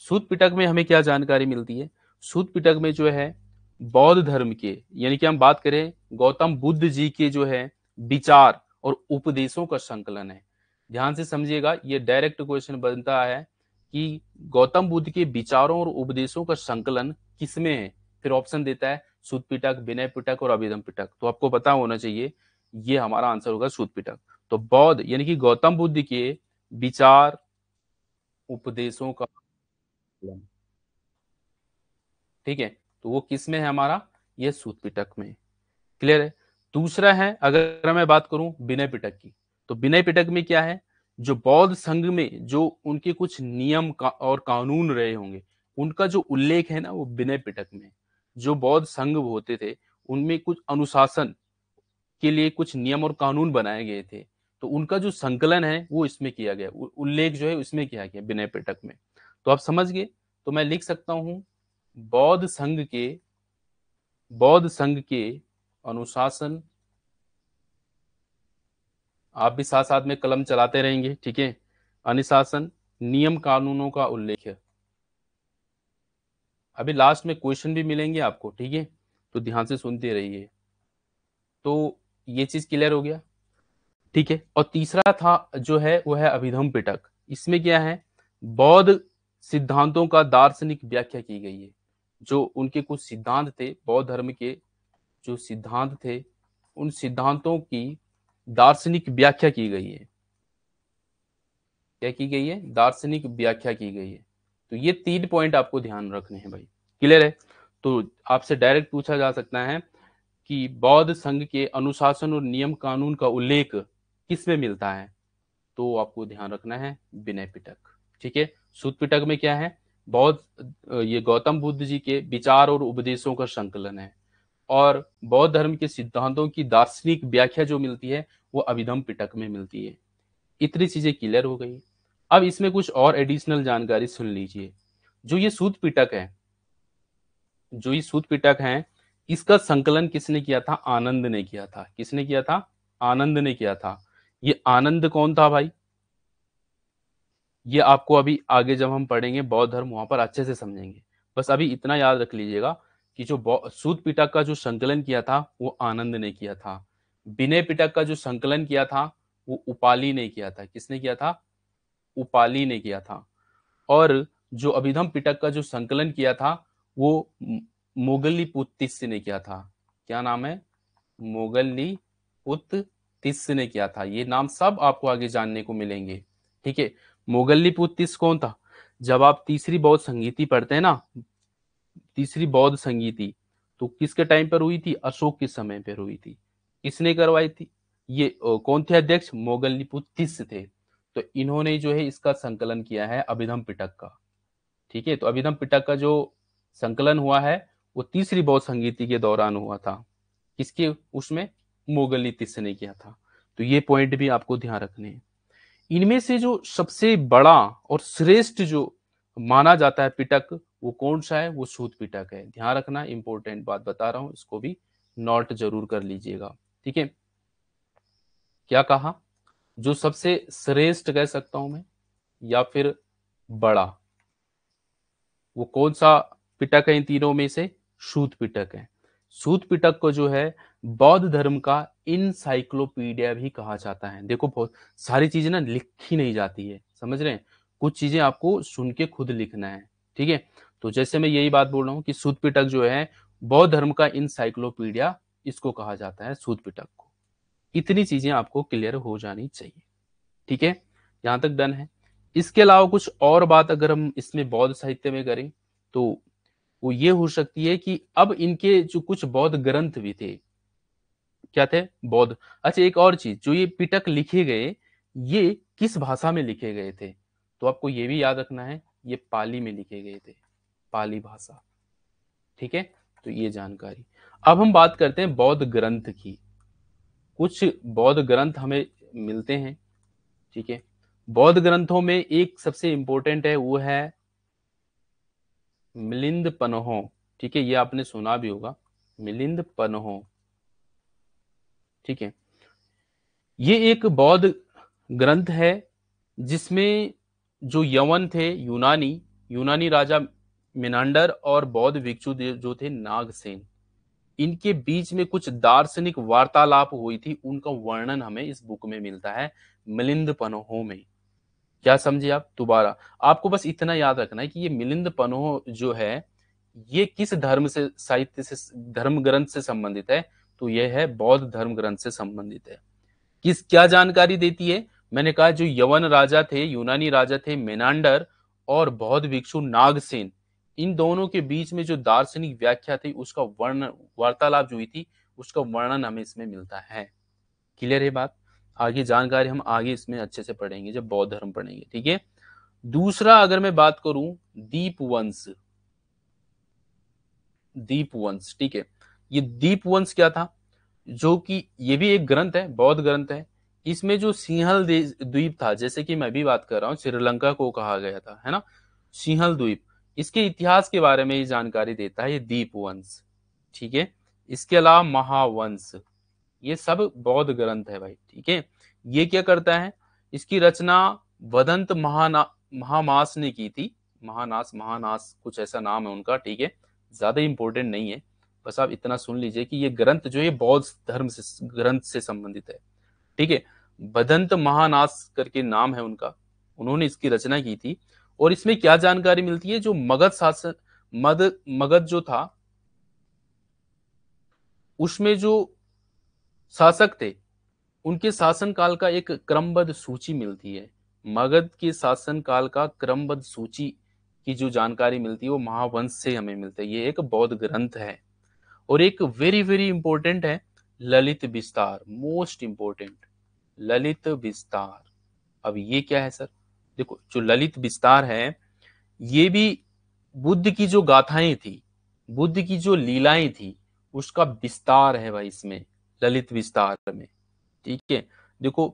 सूद पिटक में हमें क्या जानकारी मिलती है सूद पिटक में जो है बौद्ध धर्म के यानी कि हम बात करें गौतम बुद्ध जी के जो है विचार और उपदेशों का संकलन है ध्यान से समझिएगा ये डायरेक्ट क्वेश्चन बनता है कि गौतम बुद्ध के विचारों और उपदेशों का संकलन किसमें है फिर ऑप्शन देता है सूद पिटक विनय पिटक और अभिधम पिटक तो आपको पता होना चाहिए ये हमारा आंसर होगा सूद पिटक तो बौद्ध यानी कि गौतम बुद्ध के विचार उपदेशों का ठीक है तो वो किस में है हमारा ये सूत पिटक में क्लियर है दूसरा है अगर मैं बात करूं विनय पिटक की तो विनय पिटक में क्या है जो बौद्ध संघ में जो उनके कुछ नियम का और कानून रहे होंगे उनका जो उल्लेख है ना वो विनय पिटक में जो बौद्ध संघ होते थे उनमें कुछ अनुशासन के लिए कुछ नियम और कानून बनाए गए थे तो उनका जो संकलन है वो इसमें किया गया उल्लेख जो है इसमें किया गया विनय पेटक में तो आप समझ गए तो मैं लिख सकता हूं बौद्ध संघ के बौद्ध संघ के अनुशासन आप भी साथ साथ में कलम चलाते रहेंगे ठीक है अनुशासन नियम कानूनों का उल्लेख अभी लास्ट में क्वेश्चन भी मिलेंगे आपको ठीक है तो ध्यान से सुनते रहिए तो ये चीज क्लियर हो गया ठीक है और तीसरा था जो है वो है अभिधम पिटक इसमें क्या है बौद्ध सिद्धांतों का दार्शनिक व्याख्या की गई है जो उनके कुछ सिद्धांत थे बौद्ध धर्म के जो सिद्धांत थे उन सिद्धांतों की दार्शनिक व्याख्या की गई है क्या की गई है दार्शनिक व्याख्या की गई है तो ये तीन पॉइंट आपको ध्यान रखने हैं भाई क्लियर है तो आपसे डायरेक्ट पूछा जा सकता है कि बौद्ध संघ के अनुशासन और नियम कानून का उल्लेख किस में मिलता है तो आपको ध्यान रखना है विनय पिटक ठीक है सूत पिटक में क्या है बौद्ध ये गौतम बुद्ध जी के विचार और उपदेशों का संकलन है और बौद्ध धर्म के सिद्धांतों की दार्शनिक व्याख्या जो मिलती है वो अभिधम पिटक में मिलती है इतनी चीजें क्लियर हो गई अब इसमें कुछ और एडिशनल जानकारी सुन लीजिए जो ये सूद पिटक है जो ये सूद पिटक है इसका संकलन किसने किया था आनंद ने किया था किसने किया था आनंद ने किया था ये आनंद कौन था भाई ये आपको अभी आगे जब हम पढ़ेंगे बौद्ध धर्म वहां पर अच्छे से समझेंगे बस अभी इतना याद रख लीजिएगा कि जो सूत पिटक का जो संकलन किया था वो आनंद ने किया था विनय पिटक का जो संकलन किया था वो उपाली ने किया था किसने किया था उपाली ने किया था और जो अभिधम पिटक का जो संकलन किया था वो मोगली पुतिस ने किया था क्या नाम है मोगली पुत तिस ने किया था ये नाम सब आपको आगे जानने को मिलेंगे ठीक है मोगली पुतिस कौन था जब आप तीसरी बौद्ध संगीति पढ़ते हैं ना तीसरी बौद्ध संगीति तो किसके टाइम पर हुई थी अशोक के समय पर हुई थी किसने करवाई थी ये कौन थे अध्यक्ष मोगल थे तो इन्होंने जो है इसका संकलन किया है अभिधम पिटक का ठीक है तो अभिधम पिटक का जो संकलन हुआ है वो तीसरी बौद्ध संगीति के दौरान हुआ था किसके उसमें मोगल नीति से ने किया था तो ये पॉइंट भी आपको ध्यान रखने इनमें से जो सबसे बड़ा और श्रेष्ठ जो माना जाता है पिटक वो कौन सा है वो सूत पिटक है ध्यान रखना इंपॉर्टेंट बात बता रहा हूं इसको भी नोट जरूर कर लीजिएगा ठीक है क्या कहा जो सबसे श्रेष्ठ कह सकता हूं मैं या फिर बड़ा वो कौन सा पिटक है इन तीनों में से सूत पिटक है सूत पिटक को जो है बौद्ध धर्म का इनसाइक्लोपीडिया भी कहा जाता है देखो बहुत सारी चीजें ना लिखी नहीं जाती है समझ रहे हैं कुछ चीजें आपको सुन के खुद लिखना है ठीक है तो जैसे मैं यही बात बोल रहा हूं कि सूत पिटक जो है बौद्ध धर्म का इनसाइक्लोपीडिया इसको कहा जाता है सूत पिटक इतनी चीजें आपको क्लियर हो जानी चाहिए ठीक है यहां तक डन है इसके अलावा कुछ और बात अगर हम इसमें बौद्ध साहित्य में करें तो वो ये हो सकती है कि अब इनके जो कुछ बौद्ध ग्रंथ भी थे क्या थे बौद्ध अच्छा एक और चीज जो ये पिटक लिखे गए ये किस भाषा में लिखे गए थे तो आपको ये भी याद रखना है ये पाली में लिखे गए थे पाली भाषा ठीक है तो ये जानकारी अब हम बात करते हैं बौद्ध ग्रंथ की कुछ बौद्ध ग्रंथ हमें मिलते हैं ठीक है बौद्ध ग्रंथों में एक सबसे इंपॉर्टेंट है वो है मिलिंद पनहो ठीक है ये आपने सुना भी होगा मिलिंद पनहो ठीक है ये एक बौद्ध ग्रंथ है जिसमें जो यवन थे यूनानी यूनानी राजा मिनांडर और बौद्ध भिक्षु जो थे नागसेन इनके बीच में कुछ दार्शनिक वार्तालाप हुई थी उनका वर्णन हमें इस बुक में मिलता है मिलिंद पनोहो में क्या समझे आप दोबारा आपको बस इतना याद रखना है कि ये मिलिंद पनोह जो है ये किस धर्म से साहित्य से धर्म ग्रंथ से संबंधित है तो यह है बौद्ध धर्म ग्रंथ से संबंधित है किस क्या जानकारी देती है मैंने कहा जो यवन राजा थे यूनानी राजा थे मेनांडर और बौद्ध भिक्षु नागसेन इन दोनों के बीच में जो दार्शनिक व्याख्या थी उसका वर्णन वार्तालाप जो हुई थी उसका वर्णन हमें इसमें मिलता है क्लियर है बात आगे जानकारी हम आगे इसमें अच्छे से पढ़ेंगे जब बौद्ध धर्म पढ़ेंगे ठीक है दूसरा अगर मैं बात करूं दीप वंश दीप वंश ठीक है ये दीप वंश क्या था जो कि ये भी एक ग्रंथ है बौद्ध ग्रंथ है इसमें जो सिंहल द्वीप था जैसे कि मैं भी बात कर रहा हूं श्रीलंका को कहा गया था है ना सिंहल द्वीप इसके इतिहास के बारे में ये जानकारी देता है ये दीप वंश ठीक है इसके अलावा महावंश ये सब बौद्ध ग्रंथ है भाई ठीक है ये क्या करता है इसकी रचना वदंत महाना महामास ने की थी महानास महानास कुछ ऐसा नाम है उनका ठीक है ज्यादा इंपॉर्टेंट नहीं है बस आप इतना सुन लीजिए कि ये ग्रंथ जो है बौद्ध धर्म से ग्रंथ से संबंधित है ठीक है बदंत महानास करके नाम है उनका उन्होंने इसकी रचना की थी और इसमें क्या जानकारी मिलती है जो मगध शासन मद मगध जो था उसमें जो शासक थे उनके शासन काल का एक क्रमबद्ध सूची मिलती है मगध के शासन काल का क्रमबद्ध सूची की जो जानकारी मिलती है वो महावंश से हमें मिलती है ये एक बौद्ध ग्रंथ है और एक वेरी वेरी इंपॉर्टेंट है ललित विस्तार मोस्ट इंपॉर्टेंट ललित विस्तार अब ये क्या है सर देखो जो ललित विस्तार है ये भी बुद्ध की जो गाथाएं थी बुद्ध की जो लीलाएं थी उसका विस्तार है भाई इसमें ललित विस्तार में ठीक है देखो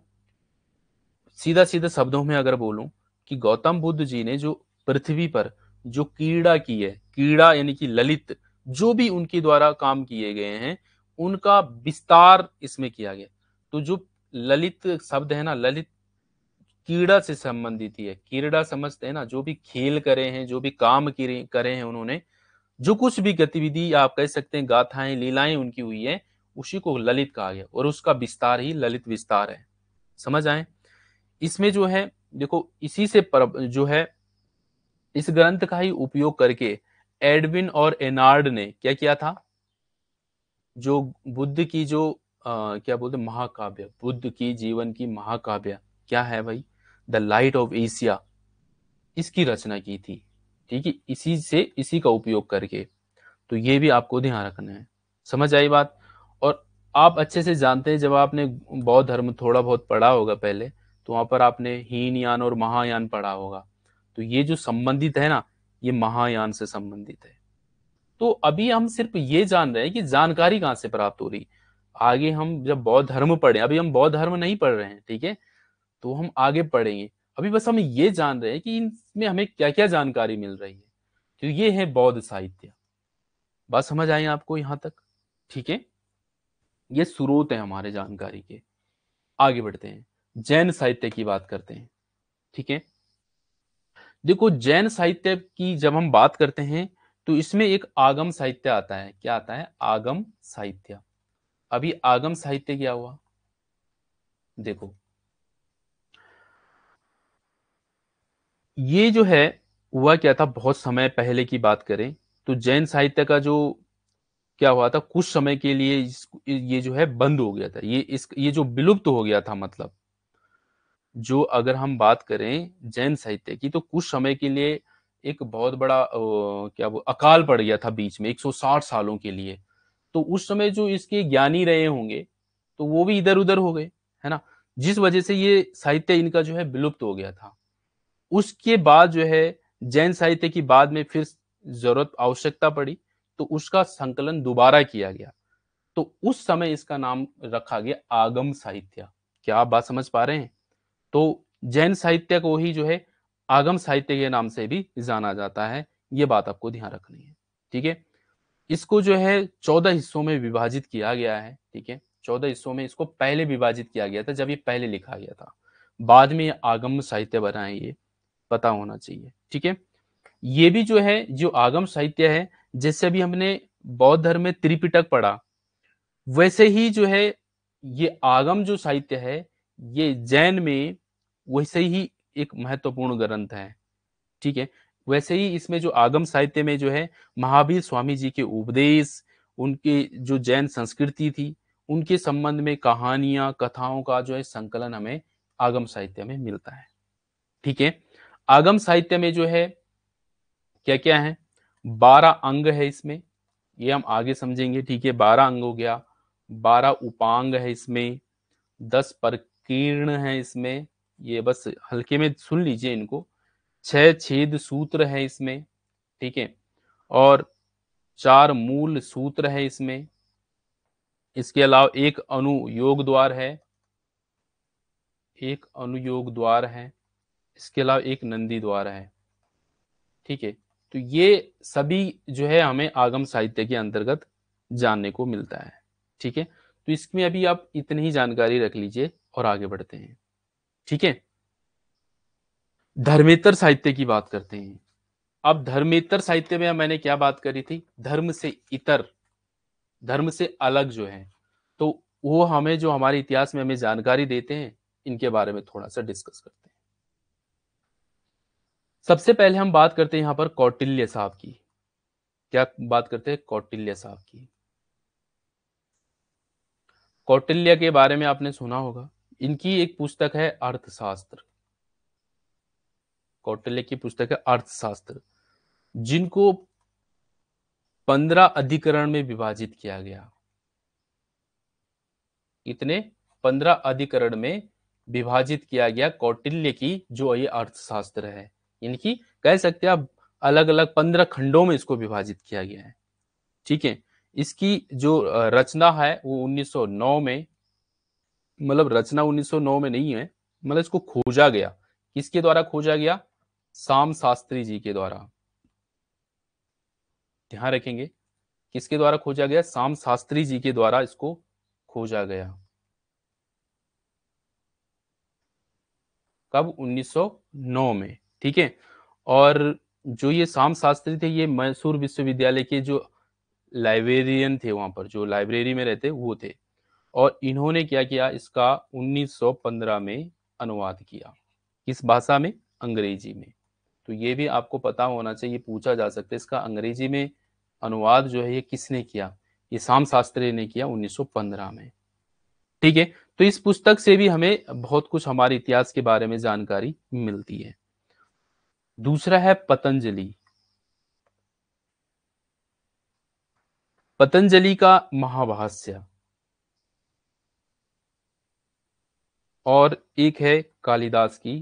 सीधा सीधा शब्दों में अगर बोलूं कि गौतम बुद्ध जी ने जो पृथ्वी पर जो कीड़ा की है कीड़ा यानी कि ललित जो भी उनके द्वारा काम किए गए हैं उनका विस्तार इसमें किया गया तो जो ललित शब्द है ना ललित कीड़ा से संबंधित ही है कीड़ा समझते हैं ना जो भी खेल करे हैं जो भी काम करे हैं उन्होंने जो कुछ भी गतिविधि आप कह सकते हैं गाथाएं लीलाएं उनकी हुई है उसी को ललित कहा गया और उसका विस्तार ही ललित विस्तार है समझ आए इसमें जो है देखो इसी से पर, जो है इस ग्रंथ का ही उपयोग करके एडविन और एनार्ड ने क्या किया था जो बुद्ध की जो आ, क्या बोलते महाकाव्य बुद्ध की जीवन की महाकाव्य क्या है भाई द लाइट ऑफ एशिया इसकी रचना की थी ठीक है इसी से इसी का उपयोग करके तो ये भी आपको ध्यान रखना है समझ आई बात और आप अच्छे से जानते हैं जब आपने बौद्ध धर्म थोड़ा बहुत पढ़ा होगा पहले तो वहां पर आपने हीन यान और महायान पढ़ा होगा तो ये जो संबंधित है ना ये महायान से संबंधित है तो अभी हम सिर्फ ये जान रहे हैं कि जानकारी कहाँ से प्राप्त हो रही आगे हम जब बौद्ध धर्म पढ़े अभी हम बौद्ध धर्म नहीं पढ़ रहे हैं ठीक है तो हम आगे पढ़ेंगे अभी बस हम ये जान रहे हैं कि इनमें हमें क्या क्या जानकारी मिल रही है तो ये है बौद्ध साहित्य बात समझ आई आपको यहां तक ठीक है ये स्रोत है हमारे जानकारी के आगे बढ़ते हैं जैन साहित्य की बात करते हैं ठीक है देखो जैन साहित्य की जब हम बात करते हैं तो इसमें एक आगम साहित्य आता है क्या आता है आगम साहित्य अभी आगम साहित्य क्या हुआ देखो ये जो है हुआ क्या था बहुत समय पहले की बात करें तो जैन साहित्य का जो क्या हुआ था कुछ समय के लिए ये जो है बंद हो गया था ये इस ये जो विलुप्त हो गया था मतलब जो अगर हम बात करें जैन साहित्य की तो कुछ समय के लिए एक बहुत बड़ा ओ, क्या वो अकाल पड़ गया था बीच में 160 सालों के लिए तो उस समय जो इसके ज्ञानी रहे होंगे तो वो भी इधर उधर हो गए है ना जिस वजह से ये साहित्य इनका जो है विलुप्त हो गया था उसके बाद जो है जैन साहित्य की बाद में फिर जरूरत आवश्यकता पड़ी तो उसका संकलन दोबारा किया गया तो उस समय इसका नाम रखा गया आगम साहित्य क्या आप बात समझ पा रहे हैं तो जैन साहित्य को ही जो है आगम साहित्य के नाम से भी जाना जाता है ये बात आपको ध्यान रखनी है ठीक है इसको जो है चौदह हिस्सों में विभाजित किया गया है ठीक है चौदह हिस्सों में इसको पहले विभाजित किया गया था जब ये पहले लिखा गया था बाद में आगम साहित्य बनाए ये पता होना चाहिए ठीक है ये भी जो है जो आगम साहित्य है जैसे अभी हमने बौद्ध धर्म में त्रिपिटक पढ़ा वैसे ही जो है ये आगम जो साहित्य है ये जैन में वैसे ही एक महत्वपूर्ण ग्रंथ है ठीक है वैसे ही इसमें जो आगम साहित्य में जो है महावीर स्वामी जी के उपदेश उनके जो जैन संस्कृति थी उनके संबंध में कहानियां कथाओं का जो है संकलन हमें आगम साहित्य में मिलता है ठीक है आगम साहित्य में जो है क्या क्या है बारह अंग है इसमें ये हम आगे समझेंगे ठीक है बारह अंग हो गया बारह उपांग है इसमें दस परकीर्ण है इसमें ये बस हल्के में सुन लीजिए इनको छह छेद सूत्र है इसमें ठीक है और चार मूल सूत्र है इसमें इसके अलावा एक अनुयोग द्वार है एक अनुयोग द्वार है इसके अलावा एक नंदी द्वार है ठीक है तो ये सभी जो है हमें आगम साहित्य के अंतर्गत जानने को मिलता है ठीक है तो इसमें अभी आप इतनी ही जानकारी रख लीजिए और आगे बढ़ते हैं ठीक है धर्मेतर साहित्य की बात करते हैं अब धर्मेतर साहित्य में मैंने क्या बात करी थी धर्म से इतर धर्म से अलग जो है तो वो हमें जो हमारे इतिहास में हमें जानकारी देते हैं इनके बारे में थोड़ा सा डिस्कस करते हैं सबसे पहले हम बात करते हैं यहां पर कौटिल्य साहब की क्या बात करते हैं कौटिल्य साहब की कौटिल्य के बारे में आपने सुना होगा इनकी एक पुस्तक है अर्थशास्त्र कौटिल्य की पुस्तक है अर्थशास्त्र जिनको पंद्रह अधिकरण में विभाजित किया गया इतने पंद्रह अधिकरण में विभाजित किया गया कौटिल्य की जो ये अर्थशास्त्र है यानी कि कह सकते हैं आप अलग अलग पंद्रह खंडों में इसको विभाजित किया गया है ठीक है इसकी जो रचना है वो 1909 में मतलब रचना 1909 में नहीं है मतलब इसको खोजा गया किसके द्वारा खोजा गया शाम शास्त्री जी के द्वारा ध्यान रखेंगे किसके द्वारा खोजा गया शाम शास्त्री जी के द्वारा इसको खोजा गया कब 1909 में ठीक है और जो ये शाम शास्त्री थे ये मैसूर विश्वविद्यालय के जो लाइब्रेरियन थे वहां पर जो लाइब्रेरी में रहते वो थे और इन्होंने क्या किया इसका 1915 में अनुवाद किया किस भाषा में अंग्रेजी में तो ये भी आपको पता होना चाहिए पूछा जा सकता है इसका अंग्रेजी में अनुवाद जो है ये किसने किया ये शाम शास्त्री ने किया 1915 में ठीक है तो इस पुस्तक से भी हमें बहुत कुछ हमारे इतिहास के बारे में जानकारी मिलती है दूसरा है पतंजलि पतंजलि का महाभाष्य और एक है कालिदास की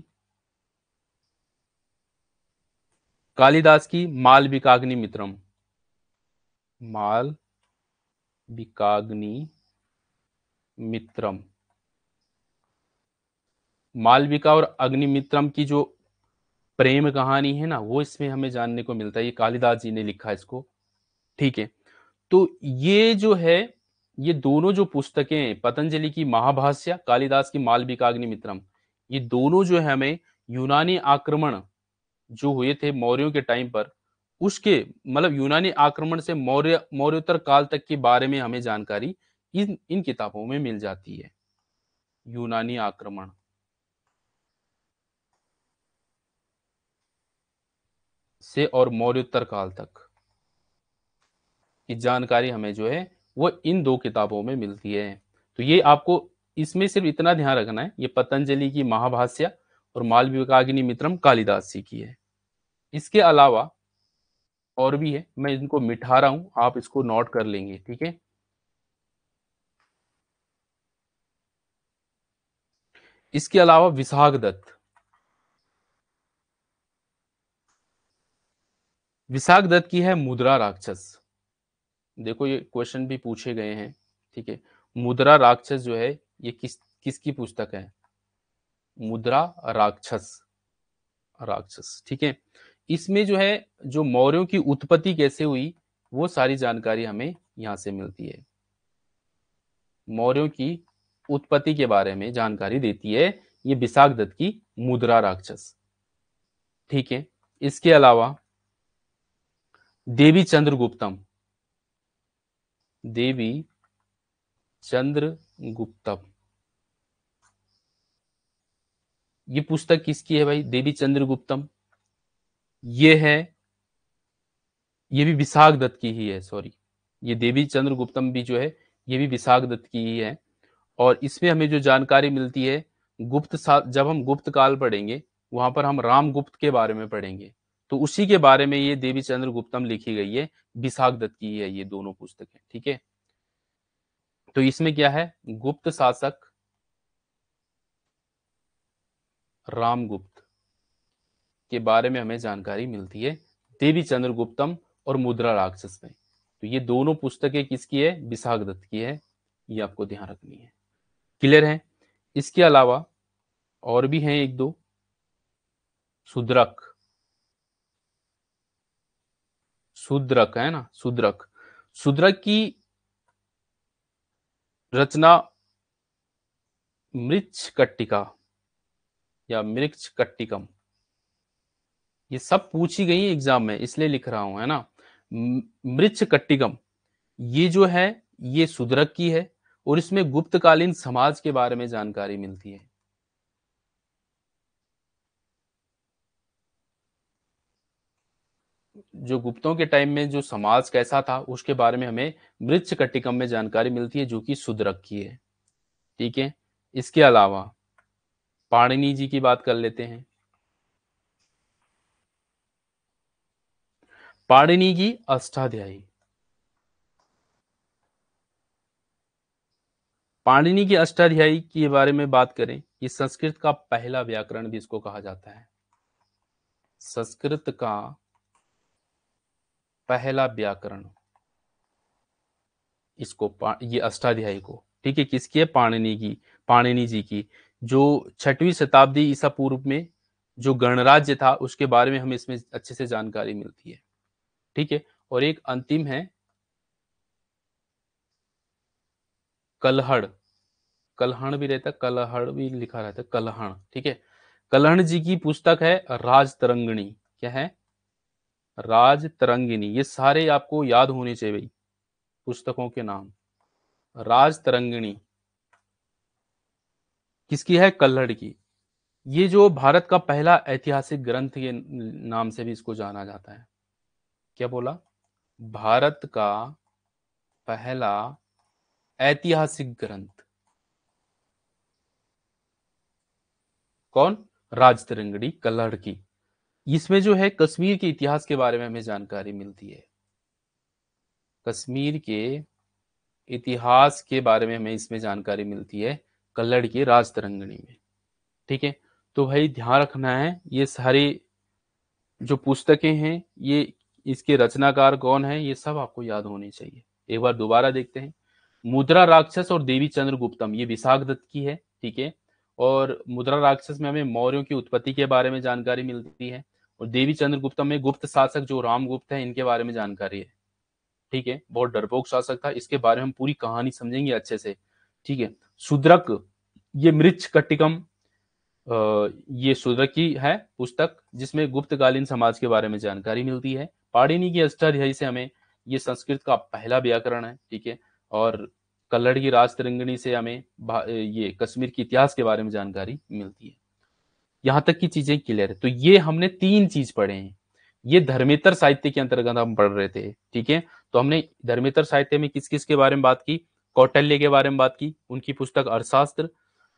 कालिदास की माल विकाग्नि मित्रम माल विकाग्नि मित्रम मालविका और अग्निमित्रम की जो प्रेम कहानी है ना वो इसमें हमें जानने को मिलता है ये कालिदास जी ने लिखा इसको ठीक है तो ये जो है ये दोनों जो पुस्तकें पतंजलि की महाभाष्य कालिदास की मालविकाग्नि मित्रम ये दोनों जो है हमें यूनानी आक्रमण जो हुए थे मौर्यों के टाइम पर उसके मतलब यूनानी आक्रमण से मौर्य मौर्योत्तर काल तक के बारे में हमें जानकारी इन इन किताबों में मिल जाती है यूनानी आक्रमण से और मौर्योत्तर काल तक की जानकारी हमें जो है वो इन दो किताबों में मिलती है तो ये आपको इसमें सिर्फ इतना ध्यान रखना है ये पतंजलि की महाभाष्य और मालविकाग्नि मित्रम कालिदास जी की है इसके अलावा और भी है मैं इनको मिठा रहा हूं आप इसको नोट कर लेंगे ठीक है इसके अलावा विशाख दत्त विशाख दत्त की है मुद्रा राक्षस देखो ये क्वेश्चन भी पूछे गए हैं ठीक है मुद्रा राक्षस जो है ये किस किसकी पुस्तक है मुद्रा राक्षस राक्षस ठीक है इसमें जो है जो मौर्यों की उत्पत्ति कैसे हुई वो सारी जानकारी हमें यहां से मिलती है मौर्यों की उत्पत्ति के बारे में जानकारी देती है ये विशाख दत्त की मुद्रा राक्षस ठीक है इसके अलावा देवी चंद्र गुप्तम देवी चंद्र गुप्तम ये पुस्तक किसकी है भाई देवी चंद्र गुप्तम ये है ये भी विशाख दत्त की ही है सॉरी ये देवी चंद्र गुप्तम भी जो है ये भी विशाख दत्त की ही है और इसमें हमें जो जानकारी मिलती है गुप्त जब हम गुप्त काल पढ़ेंगे वहां पर हम रामगुप्त के बारे में पढ़ेंगे तो उसी के बारे में ये देवी चंद्र गुप्तम लिखी गई है विशाख दत्त की है ये दोनों पुस्तकें ठीक है तो इसमें क्या है गुप्त शासक रामगुप्त के बारे में हमें जानकारी मिलती है देवी चंद्र गुप्तम और मुद्रा राक्षस में तो ये दोनों पुस्तकें किसकी है विशाख दत्त की है ये आपको ध्यान रखनी है क्लियर है इसके अलावा और भी हैं एक दो सुद्रक शूद्रक है ना शूद्रक शूद्रक की रचना मृक्ष कट्टिका या मृक्ष कट्टिकम ये सब पूछी गई एग्जाम में इसलिए लिख रहा हूं है ना मृक्ष कट्टिकम ये जो है ये सुद्रक की है और इसमें गुप्तकालीन समाज के बारे में जानकारी मिलती है जो गुप्तों के टाइम में जो समाज कैसा था उसके बारे में हमें वृक्ष कटिकम में जानकारी मिलती है जो कि सुदरक की है ठीक है इसके अलावा पाणिनी जी की बात कर लेते हैं पाणिनी की अष्टाध्यायी पाणिनी की अष्टाध्यायी के बारे में बात करें ये संस्कृत का पहला व्याकरण भी इसको कहा जाता है संस्कृत का पहला व्याकरण इसको ये अष्टाध्यायी को ठीक है किसकी है पाणिनी की पाणिनी जी की जो छठवीं शताब्दी ईसा पूर्व में जो गणराज्य था उसके बारे में हमें इसमें अच्छे से जानकारी मिलती है ठीक है और एक अंतिम है कलहड़ कलहण भी रहता कलहड़ भी लिखा रहता है कलहण ठीक है कलहण जी की पुस्तक है राज तरंगणी क्या है राज तरंगिनी ये सारे आपको याद होने चाहिए भाई पुस्तकों के नाम राज तरंगिणी किसकी है कल्लड़ की ये जो भारत का पहला ऐतिहासिक ग्रंथ के नाम से भी इसको जाना जाता है क्या बोला भारत का पहला ऐतिहासिक ग्रंथ कौन राज तरंगड़ी की इसमें जो है कश्मीर के इतिहास के बारे में हमें जानकारी मिलती है कश्मीर के इतिहास के बारे में हमें इसमें जानकारी मिलती है कल्लड़ के राज तरंगणी में ठीक है तो भाई ध्यान रखना है ये सारी जो पुस्तकें हैं ये इसके रचनाकार कौन है ये सब आपको याद होने चाहिए एक बार दोबारा देखते हैं मुद्रा राक्षस और देवी चंद्र गुप्तम ये विशाख दत्त की है ठीक है और मुद्रा राक्षस में हमें मौर्यों की उत्पत्ति के बारे में जानकारी मिलती है और देवी चंद्र गुप्ता में गुप्त शासक जो राम गुप्त है इनके बारे में जानकारी है ठीक है बहुत डरपोक शासक था इसके बारे में हम पूरी कहानी समझेंगे अच्छे से ठीक है सुद्रक ये मृच कट्टिकम ये सुद्रक की है पुस्तक जिसमें गुप्तकालीन समाज के बारे में जानकारी मिलती है पाड़िनी की अष्टाध्यायी से हमें ये संस्कृत का पहला व्याकरण है ठीक है और कल्लड़ की राज तिरंगणी से हमें ये कश्मीर के इतिहास के बारे में जानकारी मिलती है यहां तक की चीजें क्लियर है तो ये हमने तीन चीज पढ़े हैं ये धर्मेतर साहित्य के अंतर्गत हम पढ़ रहे थे ठीक है तो हमने धर्मेतर साहित्य में किस किस के बारे में बात की कौटल्य के बारे में बात की उनकी पुस्तक अर्थशास्त्र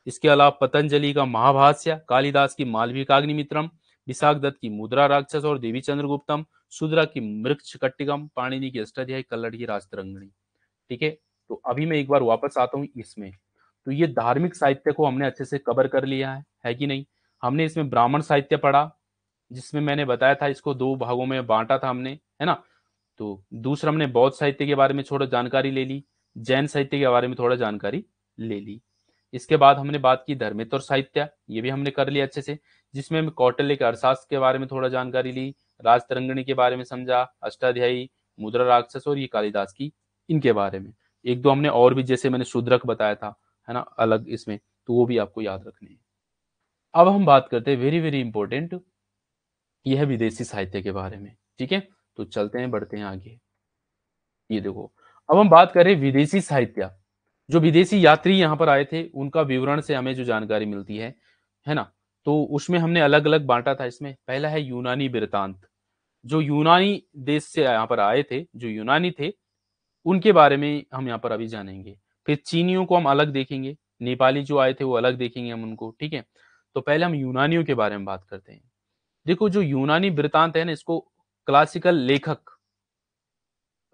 इसके अलावा पतंजलि का महाभाष्य कालिदास की मालवी अग्निमित्रम विशाख दत्त की मुद्रा राक्षस और देवी चंद्र गुप्तम सुद्रा की मृक्ष कट्टिकम पाणिनी की अष्टाध्याय कल्लड़ की राजतरंगणी ठीक है तो अभी मैं एक बार वापस आता हूँ इसमें तो ये धार्मिक साहित्य को हमने अच्छे से कवर कर लिया है है कि नहीं हमने इसमें ब्राह्मण साहित्य पढ़ा जिसमें मैंने बताया था इसको दो भागों में बांटा था हमने है ना तो दूसरा हमने बौद्ध साहित्य के बारे में थोड़ा जानकारी ले ली जैन साहित्य के बारे में थोड़ा जानकारी ले ली इसके बाद हमने बात की धर्मेतर साहित्य ये भी हमने कर लिया अच्छे से जिसमें हम कौटल्य के अर्थशास्त्र के बारे में थोड़ा जानकारी ली राज के बारे में समझा अष्टाध्यायी मुद्रा राक्षस और ये कालिदास की इनके बारे में एक दो हमने और भी जैसे मैंने शूद्रक बताया था है ना अलग इसमें तो वो भी आपको याद रखने हैं अब हम बात करते हैं वेरी वेरी इंपॉर्टेंट यह विदेशी साहित्य के बारे में ठीक है तो चलते हैं बढ़ते हैं आगे ये देखो अब हम बात करें विदेशी साहित्य जो विदेशी यात्री यहाँ पर आए थे उनका विवरण से हमें जो जानकारी मिलती है है ना तो उसमें हमने अलग अलग बांटा था इसमें पहला है यूनानी वृतांत जो यूनानी देश से यहाँ पर आए थे जो यूनानी थे उनके बारे में हम यहाँ पर अभी जानेंगे फिर चीनियों को हम अलग देखेंगे नेपाली जो आए थे वो अलग देखेंगे हम उनको ठीक है तो पहले हम यूनानियों के बारे में बात करते हैं देखो जो यूनानी वृतांत है ना इसको क्लासिकल लेखक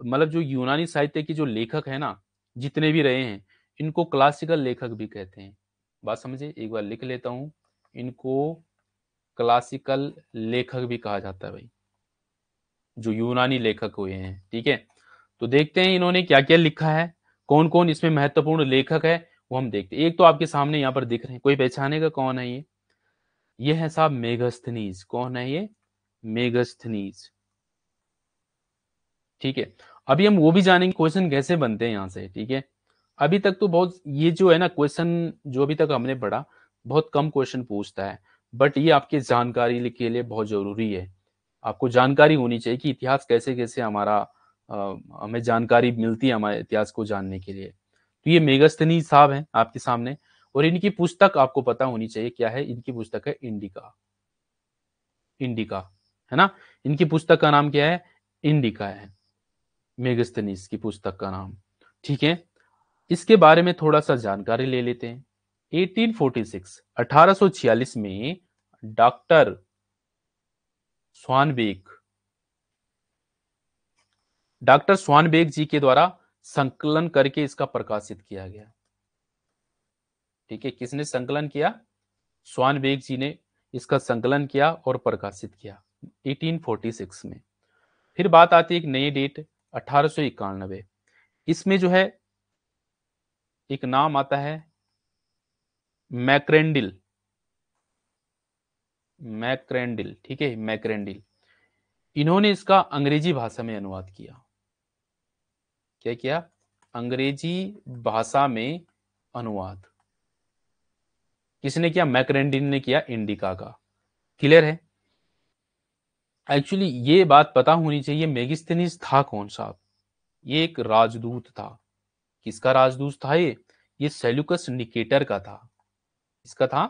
मतलब जो यूनानी साहित्य के जो लेखक है ना जितने भी रहे हैं इनको क्लासिकल लेखक भी कहते हैं बात समझे एक बार लिख लेता हूं इनको क्लासिकल लेखक भी कहा जाता है भाई जो यूनानी लेखक हुए हैं ठीक है तो देखते हैं इन्होंने क्या क्या लिखा है कौन कौन इसमें महत्वपूर्ण लेखक है वो हम देखते हैं एक तो आपके सामने यहाँ पर दिख रहे हैं कोई पहचानेगा कौन है ये ये है साहब मेघस्थनीज कौन है ये मेघस्थनीज ठीक है अभी हम वो भी जानेंगे क्वेश्चन कैसे बनते हैं यहाँ से ठीक है अभी तक तो बहुत ये जो है ना क्वेश्चन जो अभी तक हमने पढ़ा बहुत कम क्वेश्चन पूछता है बट ये आपके जानकारी के लिए बहुत जरूरी है आपको जानकारी होनी चाहिए कि इतिहास कैसे कैसे हमारा आ, हमें जानकारी मिलती है हमारे इतिहास को जानने के लिए तो ये मेघस्थनी साहब है आपके सामने और इनकी पुस्तक आपको पता होनी चाहिए क्या है इनकी पुस्तक है इंडिका इंडिका है ना इनकी पुस्तक का नाम क्या है इंडिका है मेगस्तनीस की पुस्तक का नाम ठीक है इसके बारे में थोड़ा सा जानकारी ले लेते हैं 1846 1846 में डॉक्टर स्वानबेग डॉक्टर स्वानबेग जी के द्वारा संकलन करके इसका प्रकाशित किया गया ठीक है किसने संकलन किया स्वान बेग जी ने इसका संकलन किया और प्रकाशित किया 1846 में फिर बात आती है एक नई डेट अठारह इसमें जो है एक नाम आता है मैक्रेंडिल मैक्रेंडिल ठीक है मैक्रेंडिल इन्होंने इसका अंग्रेजी भाषा में अनुवाद किया क्या किया अंग्रेजी भाषा में अनुवाद किसने किया मैक्रेंडिन ने किया इंडिका का क्लियर है एक्चुअली ये बात पता होनी चाहिए मेगिस्थनीस था कौन सा ये एक राजदूत था किसका राजदूत था ये ये सेल्यूकस निकेटर का था इसका था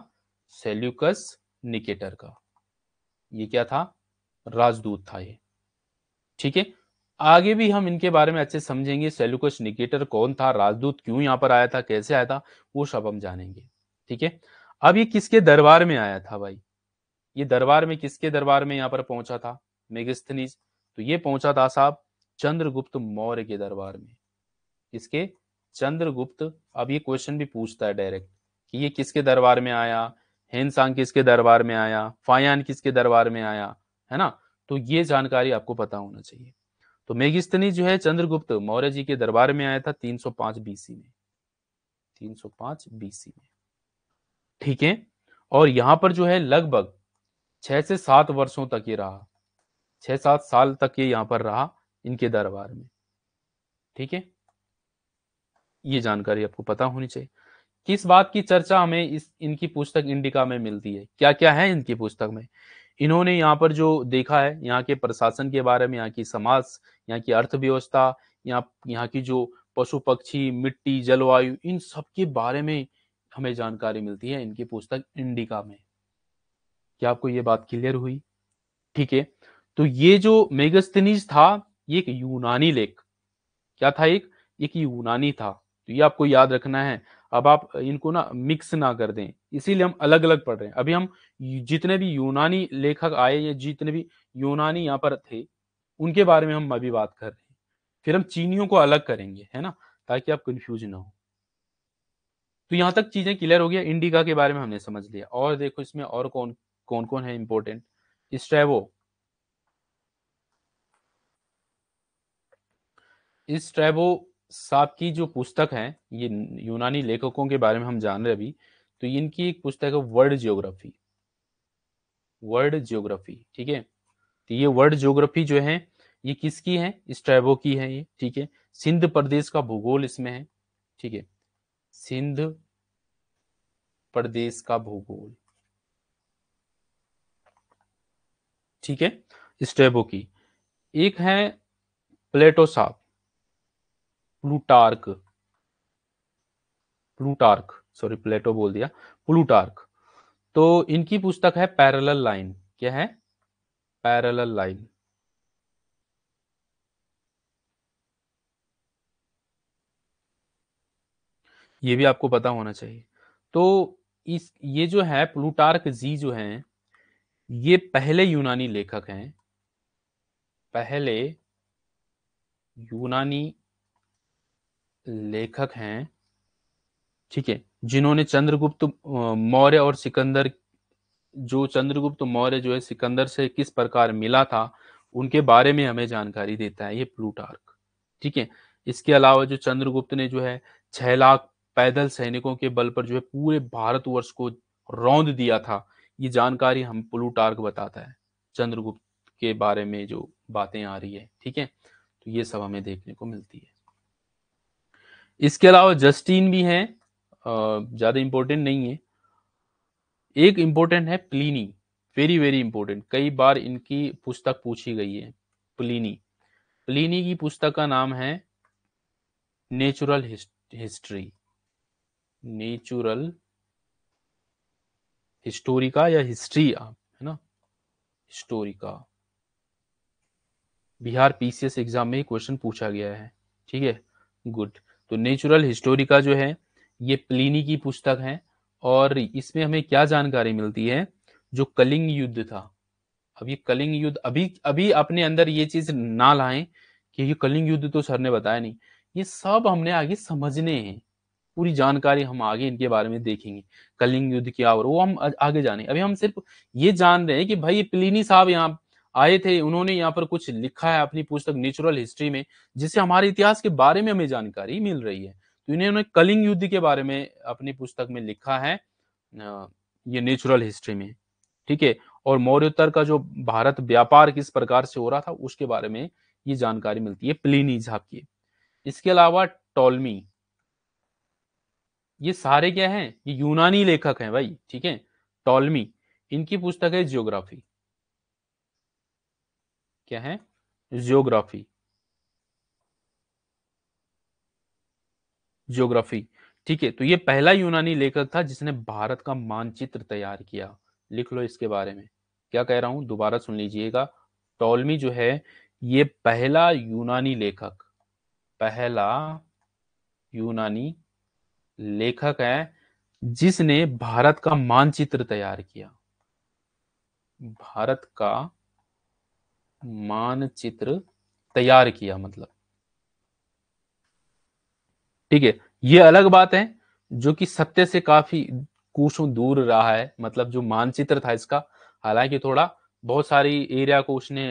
सेल्यूकस निकेटर का ये क्या था राजदूत था ये ठीक है आगे भी हम इनके बारे में अच्छे समझेंगे सेल्यूकस निकेटर कौन था राजदूत क्यों यहां पर आया था कैसे आया था वो सब हम जानेंगे ठीक है अब ये किसके दरबार में आया था भाई ये दरबार में किसके दरबार में यहाँ पर पहुंचा था मेगस्थनीज तो ये पहुंचा था साहब चंद्रगुप्त मौर्य के दरबार में इसके चंद्रगुप्त अब ये क्वेश्चन भी पूछता है डायरेक्ट कि ये किसके दरबार में आया हेनसांग किसके दरबार में आया फायान किसके दरबार में आया है ना तो ये जानकारी आपको पता होना चाहिए तो मेगिस्तनी जो है चंद्रगुप्त मौर्य जी के दरबार में आया था 305 बीसी में 305 बीसी में ठीक है और यहाँ पर जो है लगभग छह से सात वर्षों तक ये रहा छह सात साल तक ये यहाँ पर रहा इनके दरबार में ठीक है ये जानकारी आपको पता होनी चाहिए किस बात की चर्चा हमें इस इनकी पुस्तक इंडिका में मिलती है क्या क्या है इनकी पुस्तक में इन्होंने यहाँ पर जो देखा है यहाँ के प्रशासन के बारे में यहाँ की समाज यहाँ की अर्थव्यवस्था यहाँ यहाँ की जो पशु पक्षी मिट्टी जलवायु इन सब के बारे में हमें जानकारी मिलती है इनकी पुस्तक इंडिका में क्या आपको ये बात क्लियर हुई ठीक है तो ये जो मेगस्तनीज था ये एक यूनानी लेख क्या था एक एक यूनानी था तो ये आपको याद रखना है अब आप इनको ना मिक्स ना कर दें इसीलिए हम अलग अलग पढ़ रहे हैं अभी हम जितने भी यूनानी लेखक आए या जितने भी यूनानी यहाँ पर थे उनके बारे में हम अभी बात कर रहे हैं फिर हम चीनियों को अलग करेंगे है ना ताकि आप कंफ्यूज ना हो तो यहाँ तक चीजें क्लियर हो गया इंडिका के बारे में हमने समझ लिया और देखो इसमें और कौन कौन कौन है इंपॉर्टेंट स्ट्रेवो स्ट्रेवो साहब की जो पुस्तक है ये यूनानी लेखकों के बारे में हम जान रहे अभी तो इनकी एक पुस्तक है वर्ल्ड जियोग्राफी वर्ल्ड जियोग्राफी ठीक है तो ये वर्ल्ड जियोग्राफी जो है ये किसकी है स्ट्रेवो की है ये ठीक है सिंध प्रदेश का भूगोल इसमें है ठीक है सिंध प्रदेश का भूगोल ठीक है स्टेबो की एक है प्लेटो साहब प्लूटार्क प्लूटार्क सॉरी प्लेटो बोल दिया प्लूटार्क तो इनकी पुस्तक है पैरेलल लाइन क्या है पैरेलल लाइन ये भी आपको पता होना चाहिए तो इस ये जो है प्लूटार्क जी जो है ये पहले यूनानी लेखक हैं पहले यूनानी लेखक हैं ठीक है जिन्होंने चंद्रगुप्त मौर्य और सिकंदर जो चंद्रगुप्त मौर्य जो है सिकंदर से किस प्रकार मिला था उनके बारे में हमें जानकारी देता है ये प्लूटार्क ठीक है इसके अलावा जो चंद्रगुप्त ने जो है छह लाख पैदल सैनिकों के बल पर जो है पूरे भारतवर्ष को रौंद दिया था ये जानकारी हम प्लूटार्क बताता है चंद्रगुप्त के बारे में जो बातें आ रही है ठीक है तो ये सब हमें देखने को मिलती है इसके अलावा जस्टिन भी हैं ज्यादा इंपॉर्टेंट नहीं है एक इंपॉर्टेंट है प्लीनी वेरी वेरी इंपॉर्टेंट कई बार इनकी पुस्तक पूछी गई है प्लीनी प्लीनी की पुस्तक का नाम है नेचुरल हिस्ट्री नेचुरल हिस्टोरिका या हिस्ट्री आप है ना हिस्टोरिका बिहार पीसीएस एग्जाम में क्वेश्चन पूछा गया है ठीक है गुड तो नेचुरल हिस्टोरिका जो है ये प्लीनी की पुस्तक है और इसमें हमें क्या जानकारी मिलती है जो कलिंग युद्ध था अब ये कलिंग युद्ध अभी अभी अपने अंदर ये चीज ना लाएं कि ये कलिंग युद्ध तो सर ने बताया नहीं ये सब हमने आगे समझने हैं पूरी जानकारी हम आगे इनके बारे में देखेंगे कलिंग युद्ध क्या और वो हम आगे जाने अभी हम सिर्फ ये जान रहे हैं कि भाई पिलीनी साहब यहाँ आए थे उन्होंने यहाँ पर कुछ लिखा है अपनी पुस्तक नेचुरल हिस्ट्री में जिससे हमारे इतिहास के बारे में हमें जानकारी मिल रही है तो इन्होंने कलिंग युद्ध के बारे में अपनी पुस्तक में लिखा है ये नेचुरल हिस्ट्री में ठीक है और मौर्योत्तर का जो भारत व्यापार किस प्रकार से हो रहा था उसके बारे में ये जानकारी मिलती है प्लीनी झाप की इसके अलावा टॉलमी ये सारे क्या हैं ये यूनानी लेखक हैं भाई ठीक है टॉलमी इनकी पुस्तक है जियोग्राफी क्या है जियोग्राफी जियोग्राफी ठीक है तो ये पहला यूनानी लेखक था जिसने भारत का मानचित्र तैयार किया लिख लो इसके बारे में क्या कह रहा हूं दोबारा सुन लीजिएगा टॉलमी जो है ये पहला यूनानी लेखक पहला यूनानी लेखक है जिसने भारत का मानचित्र तैयार किया भारत का मानचित्र तैयार किया मतलब ठीक है ये अलग बात है जो कि सत्य से काफी कुछ दूर रहा है मतलब जो मानचित्र था इसका हालांकि थोड़ा बहुत सारी एरिया को उसने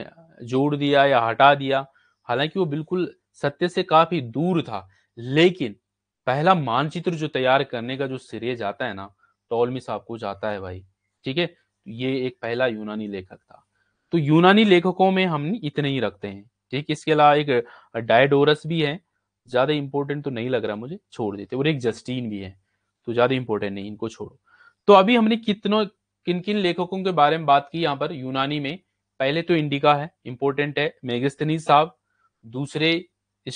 जोड़ दिया या हटा दिया हालांकि वो बिल्कुल सत्य से काफी दूर था लेकिन पहला मानचित्र जो तैयार करने का जो सिरे जाता है ना टॉलमी साहब को जाता है भाई ठीक है ये एक पहला यूनानी लेखक था तो यूनानी लेखकों में हम इतने ही रखते हैं ठीक इसके अलावा एक डायडोरस भी है ज्यादा इंपॉर्टेंट तो नहीं लग रहा मुझे छोड़ देते और एक जस्टीन भी है तो ज्यादा इंपॉर्टेंट नहीं इनको छोड़ो तो अभी हमने कितनों किन किन लेखकों के बारे में बात की यहाँ पर यूनानी में पहले तो इंडिका है इंपॉर्टेंट है मेगस्तनी साहब दूसरे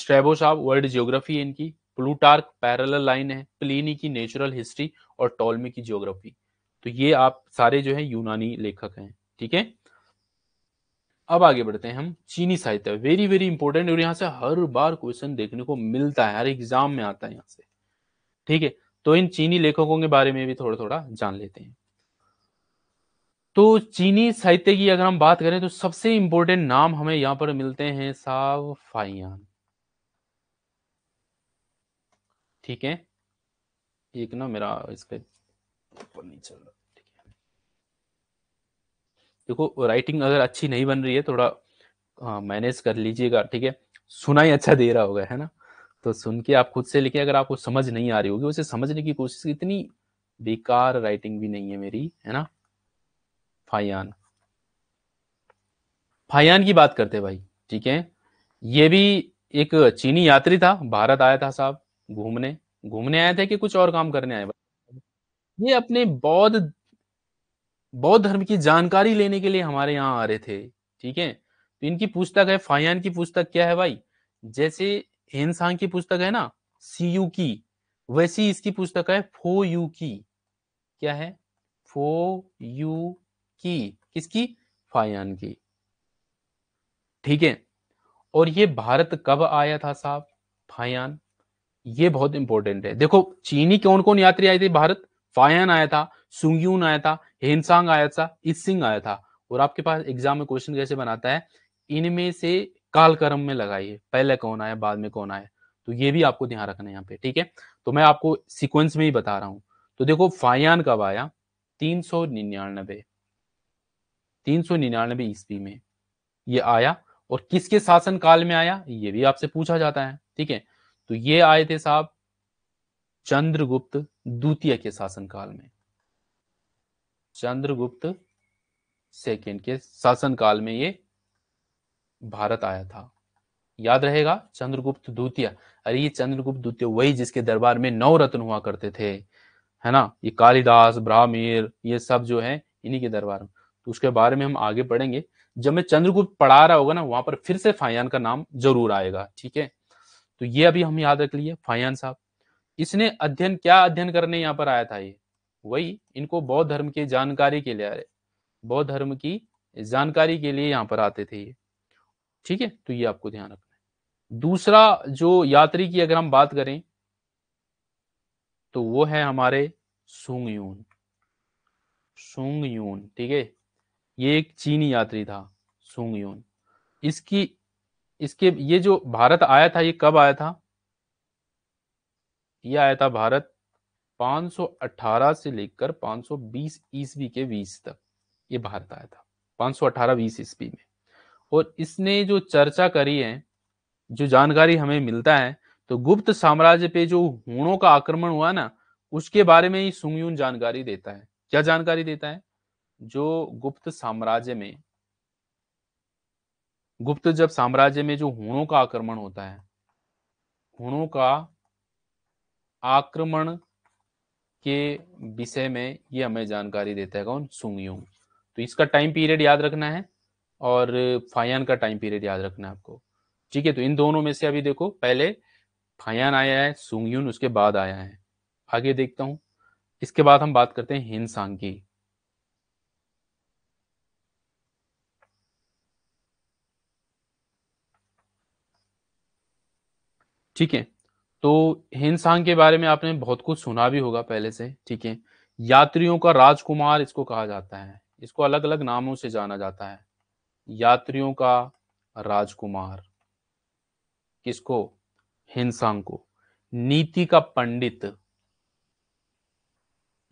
स्ट्रेबो साहब वर्ल्ड जियोग्राफी इनकी प्लूटार्क पैरल लाइन है प्लीनी की नेचुरल हिस्ट्री और टॉलमी की जियोग्राफी तो ये आप सारे जो है यूनानी लेखक हैं ठीक है अब आगे बढ़ते हैं हम चीनी साहित्य वेरी वेरी इंपॉर्टेंट और यहां से हर बार क्वेश्चन देखने को मिलता है हर एग्जाम में आता है यहाँ से ठीक है तो इन चीनी लेखकों के बारे में भी थोड़ा थोड़ा जान लेते हैं तो चीनी साहित्य की अगर हम बात करें तो सबसे इंपॉर्टेंट नाम हमें यहाँ पर मिलते हैं साव फाइयान ठीक है एक ना मेरा इसके ऊपर नहीं चल रहा ठीक है देखो राइटिंग अगर अच्छी नहीं बन रही है थोड़ा मैनेज हाँ, कर लीजिएगा ठीक है सुनाई अच्छा दे रहा होगा है ना तो सुन के आप खुद से लिखे अगर आपको समझ नहीं आ रही होगी उसे समझने की कोशिश इतनी बेकार राइटिंग भी नहीं है मेरी है ना फायान फायान की बात करते भाई ठीक है ये भी एक चीनी यात्री था भारत आया था साहब घूमने घूमने आए थे कि कुछ और काम करने आए ये अपने बौद्ध बौद्ध धर्म की जानकारी लेने के लिए हमारे यहाँ आ रहे थे ठीक है तो इनकी पुस्तक है फायान की पुस्तक क्या है भाई जैसे हेनसांग की पुस्तक है ना सी यू की वैसी इसकी पुस्तक है फो यू की क्या है फो यू की किसकी फायान की ठीक है और ये भारत कब आया था साहब फायान ये बहुत इंपॉर्टेंट है देखो चीनी कौन कौन यात्री आए थे भारत फायन आया था सुंगयून आया था हेनसांग आया था इस सिंह आया था और आपके पास एग्जाम में क्वेश्चन कैसे बनाता है इनमें से कालक्रम में लगाइए पहले कौन आया बाद में कौन आया तो ये भी आपको ध्यान रखना है यहाँ पे ठीक है तो मैं आपको सीक्वेंस में ही बता रहा हूं तो देखो फायान कब आया तीन सौ निन्यानबे तीन सौ निन्यानबे ईस्वी में ये आया और किसके शासन काल में आया ये भी आपसे पूछा जाता है ठीक है तो ये आए थे साहब चंद्रगुप्त द्वितीय के शासनकाल में चंद्रगुप्त सेकेंड के शासनकाल में ये भारत आया था याद रहेगा चंद्रगुप्त द्वितीय अरे ये चंद्रगुप्त द्वितीय वही जिसके दरबार में नौ रत्न हुआ करते थे है ना ये कालिदास ब्राह्मीर ये सब जो है इन्हीं के दरबार में तो उसके बारे में हम आगे पढ़ेंगे जब मैं चंद्रगुप्त पढ़ा रहा होगा ना वहां पर फिर से फायान का नाम जरूर आएगा ठीक है तो ये अभी हम याद रख लिए फायान साहब इसने अध्ययन क्या अध्ययन करने यहाँ पर आया था ये वही इनको बौद्ध धर्म की जानकारी के लिए आ रहे बौद्ध धर्म की जानकारी के लिए यहाँ पर आते थे ये ठीक है तो ये आपको ध्यान रखना है दूसरा जो यात्री की अगर हम बात करें तो वो है हमारे सुंग यून सुंग यून ठीक है ये एक चीनी यात्री था सुंग यून इसकी इसके ये जो भारत आया था ये कब आया था ये आया था भारत 518 से लेकर 520 ईस्वी के बीच तक ये भारत आया था 518 बीस ईस्वी में और इसने जो चर्चा करी है जो जानकारी हमें मिलता है तो गुप्त साम्राज्य पे जो हुणों का आक्रमण हुआ ना उसके बारे में ही सुमयून जानकारी देता है क्या जानकारी देता है जो गुप्त साम्राज्य में गुप्त जब साम्राज्य में जो हुणों का आक्रमण होता है हुणों का आक्रमण के विषय में ये हमें जानकारी देता है कौन सुंगयू तो इसका टाइम पीरियड याद रखना है और फायान का टाइम पीरियड याद रखना है आपको ठीक है तो इन दोनों में से अभी देखो पहले फायान आया है सुंगयून उसके बाद आया है आगे देखता हूं इसके बाद हम बात करते हैं हिंसांग की ठीक है तो हिंसांग के बारे में आपने बहुत कुछ सुना भी होगा पहले से ठीक है यात्रियों का राजकुमार इसको कहा जाता है इसको अलग अलग नामों से जाना जाता है यात्रियों का राजकुमार किसको हिंसांग को नीति का पंडित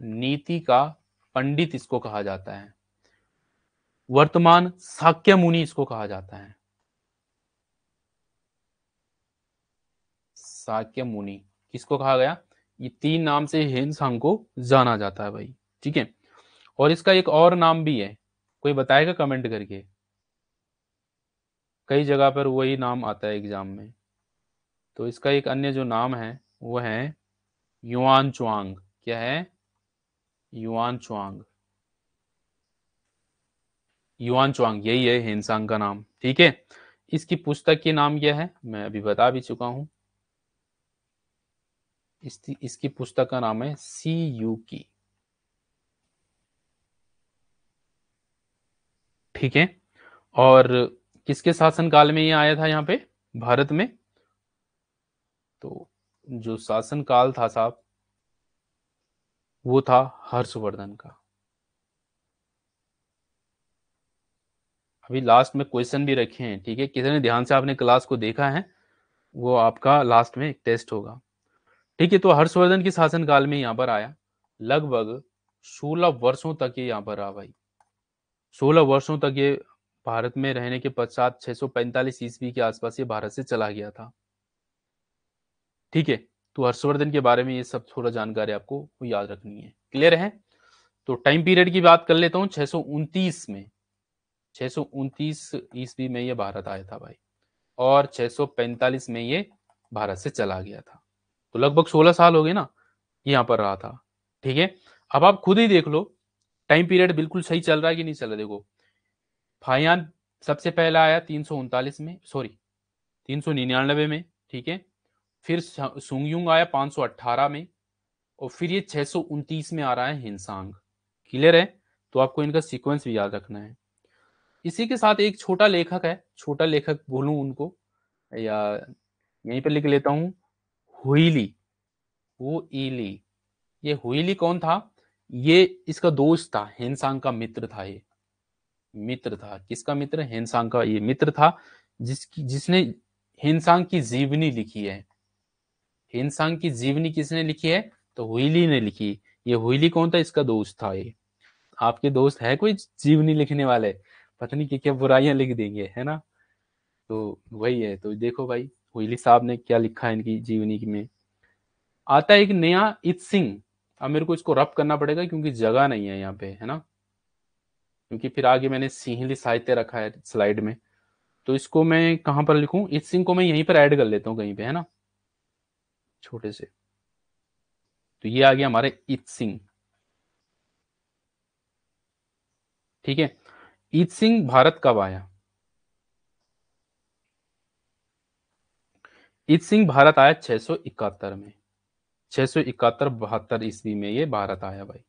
नीति का पंडित इसको कहा जाता है वर्तमान साक्य मुनि इसको कहा जाता है साक्य मुनि किसको कहा गया ये तीन नाम से हेन सांग को जाना जाता है भाई ठीक है और इसका एक और नाम भी है कोई बताएगा कमेंट करके कई जगह पर वही नाम आता है एग्जाम में तो इसका एक अन्य जो नाम है वो है युआन चुआंग क्या है युआन चुआंग युआन चुआंग यही है हेनसांग का नाम ठीक है इसकी पुस्तक के नाम क्या है मैं अभी बता भी चुका हूं इस, इसकी पुस्तक का नाम है सी यू की ठीक है और किसके शासनकाल में ये आया था यहाँ पे भारत में तो जो शासनकाल था साहब वो था हर्षवर्धन का अभी लास्ट में क्वेश्चन भी रखे हैं ठीक है किसी ने ध्यान से आपने क्लास को देखा है वो आपका लास्ट में एक टेस्ट होगा ठीक है तो हर्षवर्धन के शासनकाल में यहां पर आया लगभग सोलह वर्षों तक ये यहां पर रहा भाई सोलह वर्षों तक ये भारत में रहने के पश्चात 645 ईस्वी के आसपास ये भारत से चला गया था ठीक है तो हर्षवर्धन के बारे में ये सब थोड़ा जानकारी आपको याद रखनी है क्लियर है तो टाइम पीरियड की बात कर लेता हूं छह में छह ईस्वी में ये भारत आया था भाई और 645 में ये भारत से चला गया था तो लगभग सोलह साल हो गए ना यहाँ पर रहा था ठीक है अब आप खुद ही देख लो टाइम पीरियड बिल्कुल सही चल रहा है कि नहीं चल रहा देखो फायान सबसे पहला आया तीन में सॉरी तीन में ठीक है फिर सुंगयुंग आया 518 में और फिर ये छह में आ रहा है हिंसांग क्लियर है तो आपको इनका सीक्वेंस भी याद रखना है इसी के साथ एक छोटा लेखक है छोटा लेखक बोलूं उनको या यहीं पर लिख लेता हूं हुईली हुईली ये हुईली कौन था ये इसका दोस्त था हेनसांग का मित्र था ये मित्र था किसका मित्र हेनसांग का ये मित्र था जिसकी जिसने हेनसांग की जीवनी लिखी है हेनसांग की जीवनी किसने लिखी है तो हुईली ने लिखी ये हुईली कौन था इसका दोस्त था ये आपके दोस्त है कोई जीवनी लिखने वाले पत्नी की क्या बुराइयां लिख देंगे है ना तो वही है तो देखो भाई कोहली साहब ने क्या लिखा है इनकी जीवनी में आता है एक नया इत सिंह अब मेरे को इसको रब करना पड़ेगा क्योंकि जगह नहीं है यहाँ पे है ना क्योंकि फिर आगे मैंने सिंहली साहित्य रखा है स्लाइड में तो इसको मैं कहाँ पर लिखूं इत सिंह को मैं यहीं पर ऐड कर लेता हूँ कहीं पे है ना छोटे से तो ये आ गया हमारे इत सिंह ठीक है ईद सिंह भारत कब आया ईद सिंह भारत आया छह सौ इकहत्तर में छह सौ इकहत्तर बहत्तर ईस्वी में ये भारत आया भाई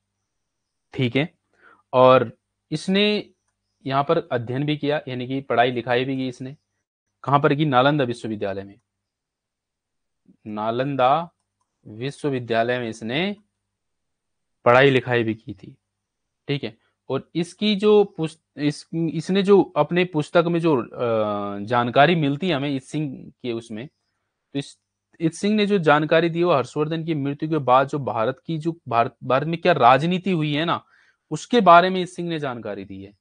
ठीक है और इसने यहाँ पर अध्ययन भी किया यानी कि पढ़ाई लिखाई भी की इसने कहाँ पर की नालंदा विश्वविद्यालय में नालंदा विश्वविद्यालय में इसने पढ़ाई लिखाई भी की थी ठीक है और इसकी जो इस इसने जो अपने पुस्तक में जो जानकारी मिलती है हमें इस सिंह के उसमें तो इस इत सिंह ने जो जानकारी दी वो हर्षवर्धन की मृत्यु के बाद जो भारत की जो भारत भारत में क्या राजनीति हुई है ना उसके बारे में इस सिंह ने जानकारी दी है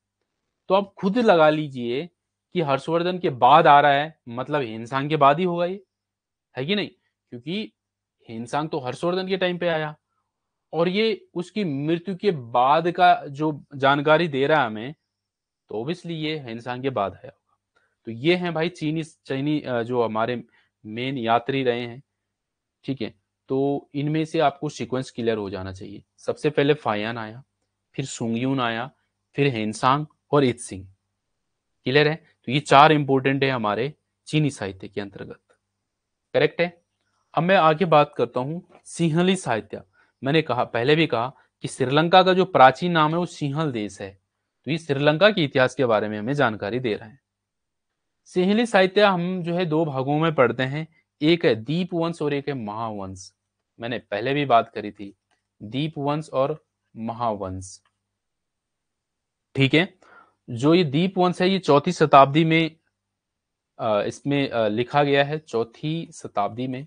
तो आप खुद लगा लीजिए कि हर्षवर्धन के बाद आ रहा है मतलब हिंसांग के बाद ही होगा ये है कि नहीं क्योंकि हिंसांग तो हर्षवर्धन के टाइम पे आया और ये उसकी मृत्यु के बाद का जो जानकारी दे रहा है हमें तो ओबियसली ये हिंसांग के बाद आया होगा तो ये है भाई चीनी चीनी जो हमारे मेन यात्री रहे हैं ठीक है तो इनमें से आपको सीक्वेंस क्लियर हो जाना चाहिए सबसे पहले फायान आया फिर सुंगयून आया फिर हेनसांग और इत सिंह क्लियर है तो ये चार इंपोर्टेंट है हमारे चीनी साहित्य के अंतर्गत करेक्ट है अब मैं आगे बात करता हूं सिंहली साहित्य मैंने कहा पहले भी कहा कि श्रीलंका का जो प्राचीन नाम है वो सिंहल देश है तो ये श्रीलंका के इतिहास के बारे में हमें जानकारी दे रहा है सिंहली साहित्य हम जो है दो भागों में पढ़ते हैं एक है दीप वंश और एक है महावंश मैंने पहले भी बात करी थी दीप वंश और महावंश ठीक है जो ये दीप वंश है ये चौथी शताब्दी में इसमें लिखा गया है चौथी शताब्दी में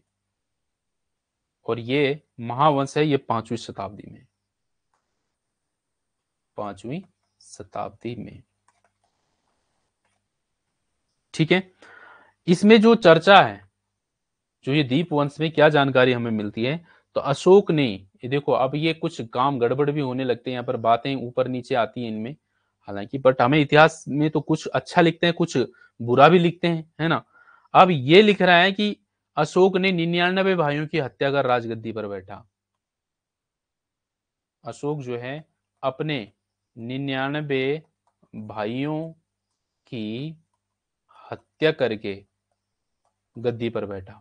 और ये महावंश है ये पांचवी शताब्दी में पांचवी शताब्दी में ठीक है इसमें जो चर्चा है जो ये दीप वंश में क्या जानकारी हमें मिलती है तो अशोक ने ये देखो अब ये कुछ काम गड़बड़ भी होने लगते हैं यहाँ पर बातें ऊपर नीचे आती हैं इनमें हालांकि बट हमें इतिहास में तो कुछ अच्छा लिखते हैं कुछ बुरा भी लिखते हैं है ना अब ये लिख रहा है कि अशोक ने निन्यानबे भाइयों की हत्या कर राजगद्दी पर बैठा अशोक जो है अपने निन्यानबे भाइयों की हत्या करके गद्दी पर बैठा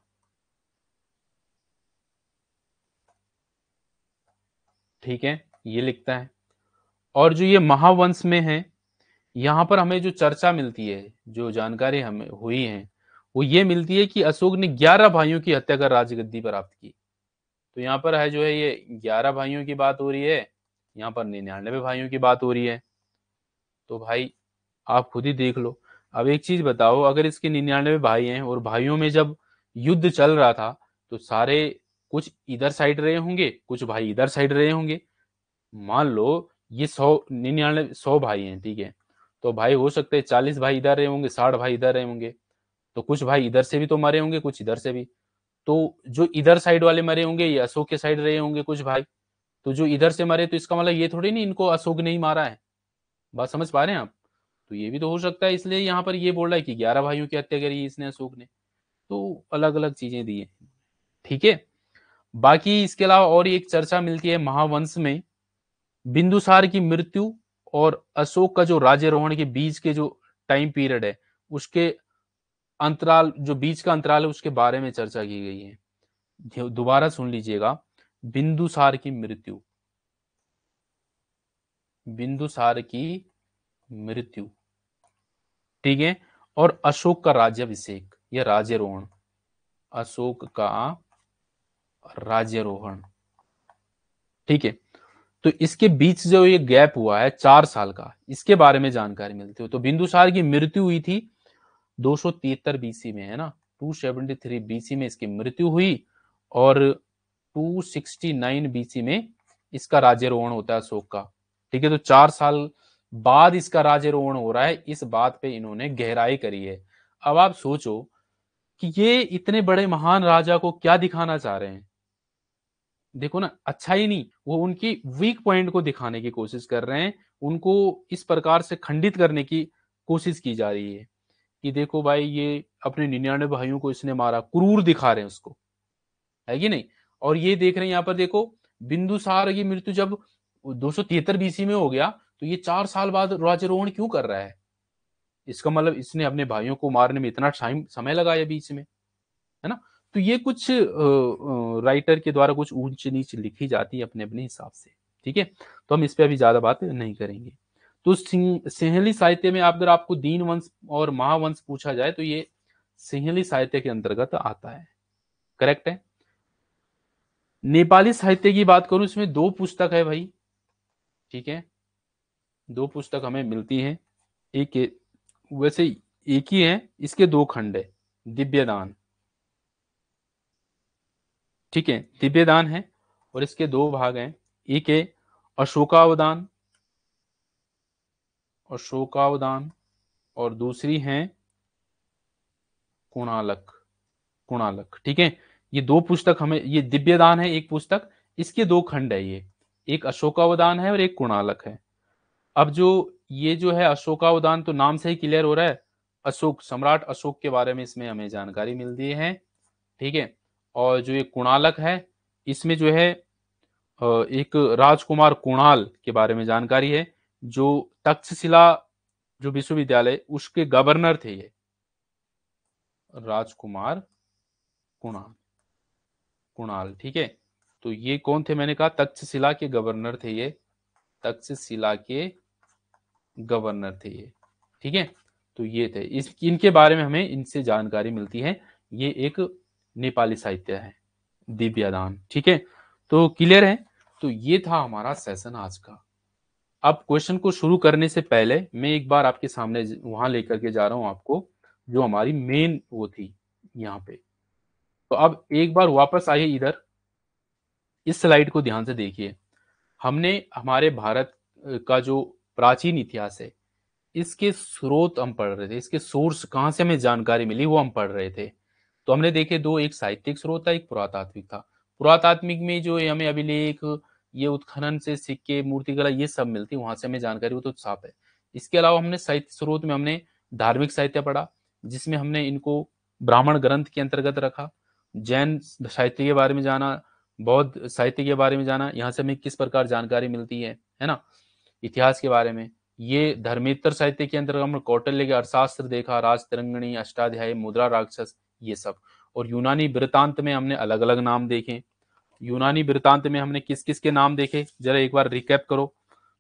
ठीक है ये लिखता है और जो ये महावंश में है यहां पर हमें जो चर्चा मिलती है जो जानकारी हमें हुई है वो ये मिलती है कि अशोक ने ग्यारह भाइयों की हत्या कर राजगद्दी प्राप्त की तो यहाँ पर है जो है ये ग्यारह भाइयों की बात हो रही है यहाँ पर निन्यानवे भाइयों की बात हो रही है तो भाई आप खुद ही देख लो अब एक चीज बताओ अगर इसके निन्यानवे भाई हैं और भाइयों में जब युद्ध चल रहा था तो सारे कुछ इधर साइड रहे होंगे कुछ भाई इधर साइड रहे होंगे मान लो ये सौ निन्यानवे सौ भाई हैं ठीक है तो भाई हो सकते हैं चालीस भाई इधर रहे होंगे साठ भाई इधर रहे होंगे तो कुछ भाई इधर से भी तो मरे होंगे कुछ इधर से भी तो जो इधर साइड वाले मरे होंगे ये अशोक के साइड रहे होंगे कुछ भाई तो जो इधर से मरे तो इसका मतलब ये थोड़ी नहीं इनको अशोक नहीं मारा है बात समझ पा रहे हैं आप तो ये भी तो हो सकता है इसलिए यहाँ पर ये बोल रहा है कि ग्यारह भाइयों की हत्या करी इसने अशोक ने तो अलग अलग चीजें दी है ठीक है बाकी इसके अलावा और एक चर्चा मिलती है महावंश में बिंदुसार की मृत्यु और अशोक का जो राज्यरोहण के बीच के जो टाइम पीरियड है उसके अंतराल जो बीच का अंतराल है उसके बारे में चर्चा की गई है दोबारा सुन लीजिएगा बिंदुसार की मृत्यु बिंदुसार की मृत्यु ठीक है और अशोक का राज्यभिषेक या राज्यरोहण अशोक का राज्यरोहण ठीक है तो इसके बीच जो ये गैप हुआ है चार साल का इसके बारे में जानकारी मिलती हो तो बिंदुसार की मृत्यु हुई थी दो सौ तिहत्तर बीसी में है ना 273 बीसी में इसकी मृत्यु हुई और 269 बीसी में इसका राज्यरोहण होता है अशोक का ठीक है तो चार साल बाद इसका राज्यरोहण हो रहा है इस बात पे इन्होंने गहराई करी है अब आप सोचो कि ये इतने बड़े महान राजा को क्या दिखाना चाह रहे हैं देखो ना अच्छा ही नहीं वो उनकी वीक पॉइंट को दिखाने की कोशिश कर रहे हैं उनको इस प्रकार से खंडित करने की कोशिश की जा रही है कि देखो भाई ये अपने निन्यानवे भाइयों को इसने मारा क्रूर दिखा रहे हैं उसको है कि नहीं और ये देख रहे हैं यहाँ पर देखो बिंदुसार की मृत्यु जब दो सौ तिहत्तर बीसी में हो गया तो ये चार साल बाद राज्यरोहण क्यों कर रहा है इसका मतलब इसने अपने भाइयों को मारने में इतना टाइम समय लगाया बीच में है ना तो ये कुछ राइटर के द्वारा कुछ ऊंच नीच लिखी जाती है अपने अपने हिसाब से ठीक है तो हम इस पर अभी ज्यादा बात नहीं करेंगे तो सिंहली साहित्य में अगर आपको दीन वंश और महावंश पूछा जाए तो ये सिंहली साहित्य के अंतर्गत आता है करेक्ट है नेपाली साहित्य की बात करूं इसमें दो पुस्तक है भाई ठीक है दो पुस्तक हमें मिलती हैं एक वैसे एक ही है इसके दो खंड है दिव्य दान ठीक है दिव्य दान है और इसके दो भाग हैं एक है अशोकावदान अशोकावदान और दूसरी है कुणालक कुणालक ठीक है ये दो पुस्तक हमें ये दिव्य दान है एक पुस्तक इसके दो खंड है ये एक अशोकावदान है और एक कुणालक है अब जो ये जो है अशोकावदान तो नाम से ही क्लियर हो रहा है अशोक सम्राट अशोक के बारे में इसमें हमें जानकारी मिल दी है ठीक है और जो ये कुणालक है इसमें जो है एक राजकुमार कुणाल के बारे में जानकारी है जो तक्षशिला जो विश्वविद्यालय उसके गवर्नर थे ये राजकुमार कुणाल कुणाल ठीक है तो ये कौन थे मैंने कहा तक्षशिला के गवर्नर थे ये तक्षशिला के गवर्नर थे ये ठीक है तो ये थे इस इनके बारे में हमें इनसे जानकारी मिलती है ये एक नेपाली साहित्य है दिव्यादान ठीक है तो क्लियर है तो ये था हमारा सेशन आज का अब क्वेश्चन को शुरू करने से पहले मैं एक बार आपके सामने वहां लेकर के जा रहा हूं आपको जो हमारी मेन वो थी यहाँ पे तो अब एक बार वापस आइए इधर इस स्लाइड को ध्यान से देखिए हमने हमारे भारत का जो प्राचीन इतिहास है इसके स्रोत हम पढ़ रहे थे इसके सोर्स कहाँ से हमें जानकारी मिली वो हम पढ़ रहे थे तो हमने देखे दो एक साहित्यिक स्रोत था एक पुरातात्विक था पुरातात्मिक में जो हमें अभिलेख ये उत्खनन से सिक्के मूर्तिकला ये सब मिलती वहां से हमें जानकारी वो तो साफ है इसके अलावा हमने साहित्य स्रोत में हमने धार्मिक साहित्य पढ़ा जिसमें हमने इनको ब्राह्मण ग्रंथ के अंतर्गत रखा जैन साहित्य के बारे में जाना बौद्ध साहित्य के बारे में जाना यहाँ से हमें किस प्रकार जानकारी मिलती है है ना इतिहास के बारे में ये धर्मेतर साहित्य के अंतर्गत कौटल्य के अर्थशास्त्र देखा राज तिरंगणी अष्टाध्यायी मुद्रा राक्षस ये सब और यूनानी वृतांत में हमने अलग अलग नाम देखे यूनानी वृतांत में हमने किस किस के नाम देखे जरा एक बार रिकैप करो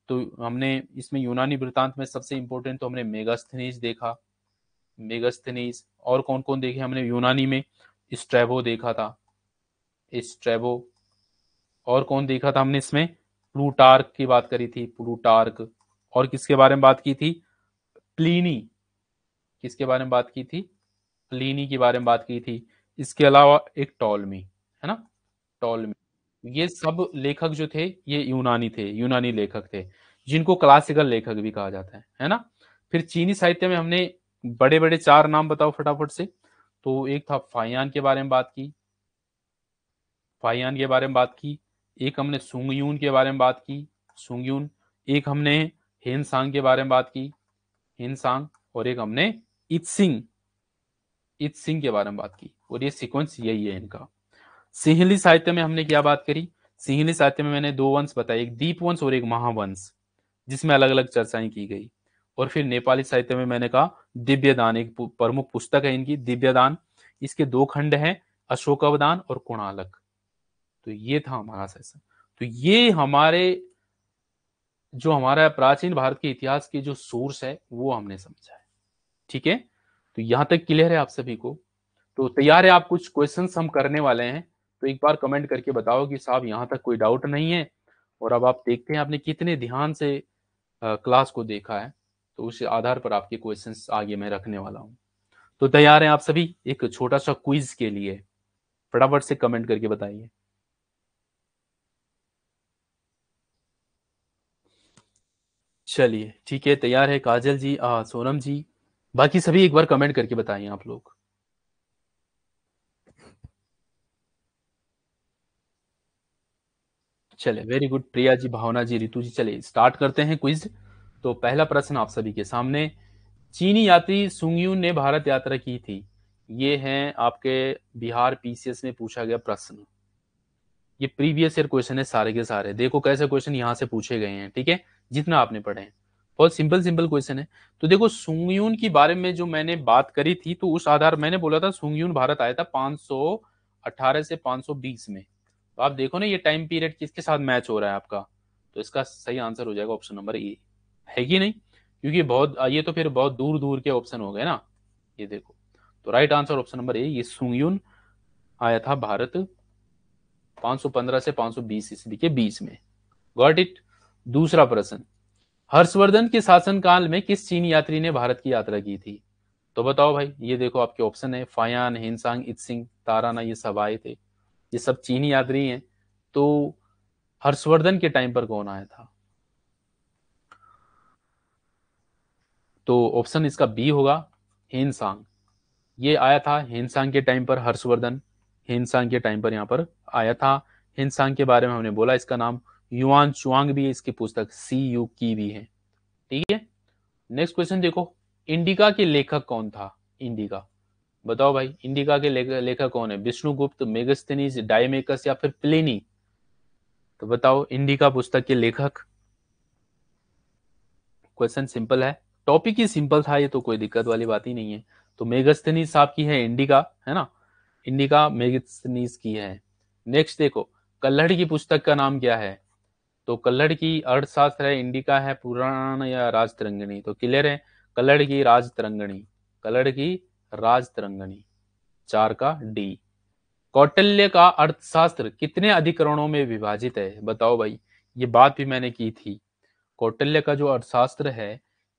तो हमने इसमें यूनानी वृतांत में सबसे इंपॉर्टेंट तो हमने मेगास्थनीज देखा मेगास्थनीज और कौन कौन देखे हमने यूनानी में स्ट्रेबो देखा था स्ट्रेबो और कौन देखा था हमने इसमें प्लूटार्क की बात करी थी प्लूटार्क और किसके बारे में बात की थी प्लीनी किसके बारे में बात की थी प्लीनी के बारे में बात की थी इसके अलावा एक टॉलमी है ना टॉलमी ये सब लेखक जो थे ये यूनानी थे यूनानी लेखक थे जिनको क्लासिकल लेखक भी कहा जाता है है ना फिर चीनी साहित्य में हमने बड़े बड़े चार नाम बताओ फटाफट से तो एक था फाइयान के बारे में बात की फाइयान के बारे में बात की एक हमने सुंगयून के बारे में बात की सुंगयून एक हमने हेन सांग के बारे में बात की हेन सांग और एक हमने इत सिंह इत सिंह के बारे में बात की और ये सीक्वेंस यही है इनका सिंहली साहित्य में हमने क्या बात करी सिंहली साहित्य में मैंने दो वंश बताए एक दीप वंश और एक महावंश जिसमें अलग अलग चर्चाएं की गई और फिर नेपाली साहित्य में मैंने कहा दिव्य दान एक प्रमुख पुस्तक है इनकी दिव्य दान इसके दो खंड हैं अशोकावदान और कुणालक तो ये था हमारा सेशन तो ये हमारे जो हमारा प्राचीन भारत के इतिहास के जो सोर्स है वो हमने समझा है ठीक है तो यहां तक क्लियर है आप सभी को तो तैयार है आप कुछ क्वेश्चन हम करने वाले हैं तो एक बार कमेंट करके बताओ कि साहब यहाँ तक कोई डाउट नहीं है और अब आप देखते हैं आपने कितने ध्यान से क्लास को देखा है तो उस आधार पर आपके क्वेश्चंस आगे मैं रखने वाला हूं तो तैयार हैं आप सभी एक छोटा सा क्विज के लिए फटाफट से कमेंट करके बताइए चलिए ठीक है तैयार है काजल जी आ, सोनम जी बाकी सभी एक बार कमेंट करके बताइए आप लोग चले वेरी गुड प्रिया जी भावना जी रितु जी चले स्टार्ट करते हैं क्विज तो पहला प्रश्न आप सभी के सामने चीनी यात्री सुंगयू ने भारत यात्रा की थी ये है आपके बिहार पीसीएस में पूछा गया प्रश्न ये प्रीवियस ईयर क्वेश्चन है सारे के सारे देखो कैसे क्वेश्चन यहां से पूछे गए हैं ठीक है जितना आपने पढ़े हैं बहुत सिंपल सिंपल क्वेश्चन है तो देखो सुंगयून के बारे में जो मैंने बात करी थी तो उस आधार मैंने बोला था सुंगयून भारत आया था 518 से 520 में तो आप देखो ना ये टाइम पीरियड किसके साथ मैच हो रहा है आपका तो इसका सही आंसर हो जाएगा ऑप्शन नंबर ए है कि नहीं क्योंकि बहुत ये तो फिर बहुत दूर दूर के ऑप्शन हो गए ना ये देखो तो right answer option number A ये सुंगयून आया था भारत 515 से 520 ईस्वी के बीच में गॉट इट दूसरा प्रश्न हर्षवर्धन के शासनकाल में किस चीन यात्री ने भारत की यात्रा की थी तो बताओ भाई ये देखो आपके ऑप्शन है फायान हिंसांग इत सिंह ताराना ये सब आए थे ये सब चीनी यात्री हैं तो हर्षवर्धन के टाइम पर कौन आया था तो ऑप्शन इसका बी होगा हेनसांग ये आया था हिंसांग के टाइम पर हर्षवर्धन हिंसांग के टाइम पर यहां पर आया था हिंसांग के बारे में हमने बोला इसका नाम युआन चुआंग भी है इसकी पुस्तक सी यू की भी है ठीक है नेक्स्ट क्वेश्चन देखो इंडिका के लेखक कौन था इंडिका बताओ भाई इंडिका के लेखक कौन है विष्णुगुप्त मेगस्थनीज डायमेकस या फिर प्लेनी तो बताओ इंडिका पुस्तक के लेखक क्वेश्चन सिंपल है टॉपिक ही सिंपल था ये तो कोई दिक्कत वाली बात ही नहीं है तो मेगस्थनीज साहब की है इंडिका है ना इंडिका मेगस्थनीज की है नेक्स्ट देखो कल्हड़ की पुस्तक का नाम क्या है तो कल्लड़ की अर्थशास्त्र है इंडिका है पुराण या राज तिरंगणी तो क्लियर है कल्लड़ की राज तिरंगणी कल्लड़ की राज तिरंगणी चार का डी कौटल्य का अर्थशास्त्र कितने अधिकरणों में विभाजित है बताओ भाई ये बात भी मैंने की थी कौटल्य का जो अर्थशास्त्र है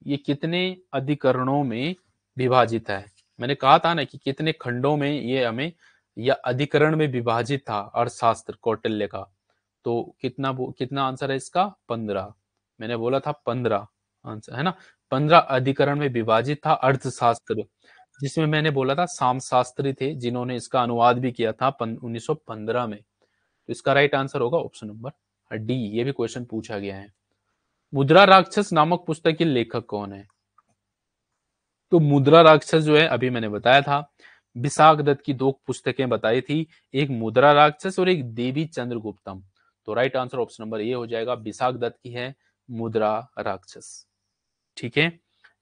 ये कितने अधिकरणों में विभाजित है मैंने कहा था ना कि कितने खंडों में ये हमें या अधिकरण में विभाजित था अर्थशास्त्र कौटल्य का तो कितना कितना आंसर है इसका पंद्रह मैंने बोला था पंद्रह आंसर है ना पंद्रह अधिकरण में विभाजित था अर्थशास्त्र जिसमें मैंने बोला था साम शास्त्री थे जिन्होंने इसका अनुवाद भी किया था उन्नीस में तो इसका राइट आंसर होगा ऑप्शन नंबर डी ये भी क्वेश्चन पूछा गया है मुद्रा राक्षस नामक पुस्तक के लेखक कौन है तो मुद्रा राक्षस जो है अभी मैंने बताया था विशाख दत्त की दो पुस्तकें बताई थी एक मुद्रा राक्षस और एक देवी चंद्रगुप्तम तो right answer option number A हो जाएगा विशाख दत्त की है मुद्रा राक्षस ठीक है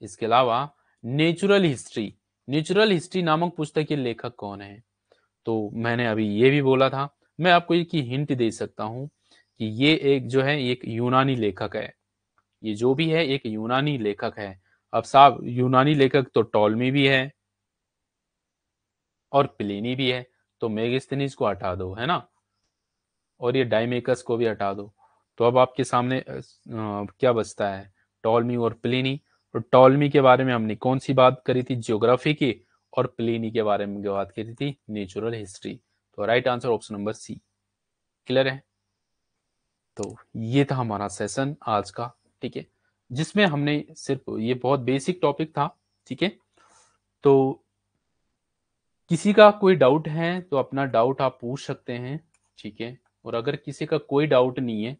इसके अलावा नेचुरल हिस्ट्री नेचुरल हिस्ट्री नामक पुस्तक के लेखक कौन है तो मैंने अभी ये भी बोला था मैं आपको इसकी हिंट दे सकता हूं कि ये एक जो है एक यूनानी लेखक है ये जो भी है एक यूनानी लेखक है अब साहब यूनानी लेखक तो टॉलमी भी है और प्लेनी भी है तो मेगिस्तनीज को हटा दो है ना और ये डाइमेकर्स को भी हटा दो तो अब आपके सामने आ, क्या बचता है टॉलमी और प्लिनी और टॉलमी के बारे में हमने कौन सी बात करी थी जियोग्राफी की और प्लिनी के बारे में बात करी थी नेचुरल हिस्ट्री तो right answer option number C clear है तो ये था हमारा सेशन आज का ठीक है जिसमें हमने सिर्फ ये बहुत बेसिक टॉपिक था ठीक है तो किसी का कोई डाउट है तो अपना डाउट आप पूछ सकते हैं ठीक है और अगर किसी का कोई डाउट नहीं है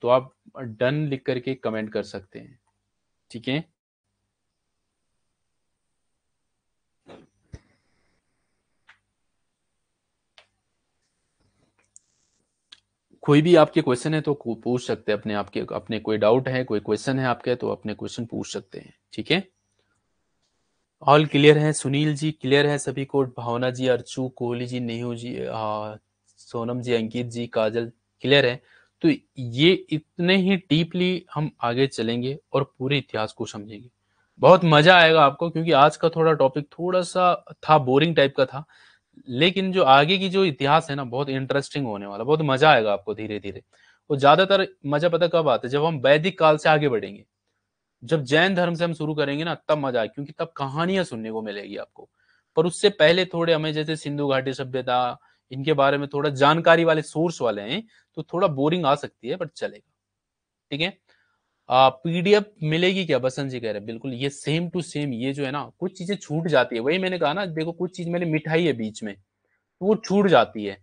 तो आप डन लिख करके कमेंट कर सकते हैं ठीक है कोई भी आपके क्वेश्चन है तो पूछ सकते हैं अपने आपके अपने कोई डाउट है कोई क्वेश्चन है आपके तो अपने क्वेश्चन पूछ सकते हैं ठीक है ऑल क्लियर है सुनील जी क्लियर है सभी को भावना जी अर्चू कोहली जी नेहू जी सोनम जी अंकित जी काजल क्लियर है तो ये इतने ही डीपली हम आगे चलेंगे और पूरे इतिहास को समझेंगे बहुत मजा आएगा आपको क्योंकि आज का थोड़ा टॉपिक थोड़ा सा था बोरिंग टाइप का था लेकिन जो आगे की जो इतिहास है ना बहुत इंटरेस्टिंग होने वाला बहुत मजा आएगा आपको धीरे धीरे और ज्यादातर मजा पता कब आता है जब हम वैदिक काल से आगे बढ़ेंगे जब जैन धर्म से हम शुरू करेंगे ना तब मजा आए क्योंकि तब कहानियां सुनने को मिलेगी आपको पर उससे पहले थोड़े हमें जैसे सिंधु घाटी सभ्यता इनके बारे में थोड़ा जानकारी वाले सोर्स वाले हैं तो थोड़ा बोरिंग आ सकती है बट चलेगा ठीक है पीडीएफ मिलेगी क्या बसंत जी कह रहे हैं बिल्कुल ये सेम टू सेम ये जो है ना कुछ चीजें छूट जाती है वही मैंने कहा ना देखो कुछ चीज मैंने मिठाई है बीच में तो वो छूट जाती है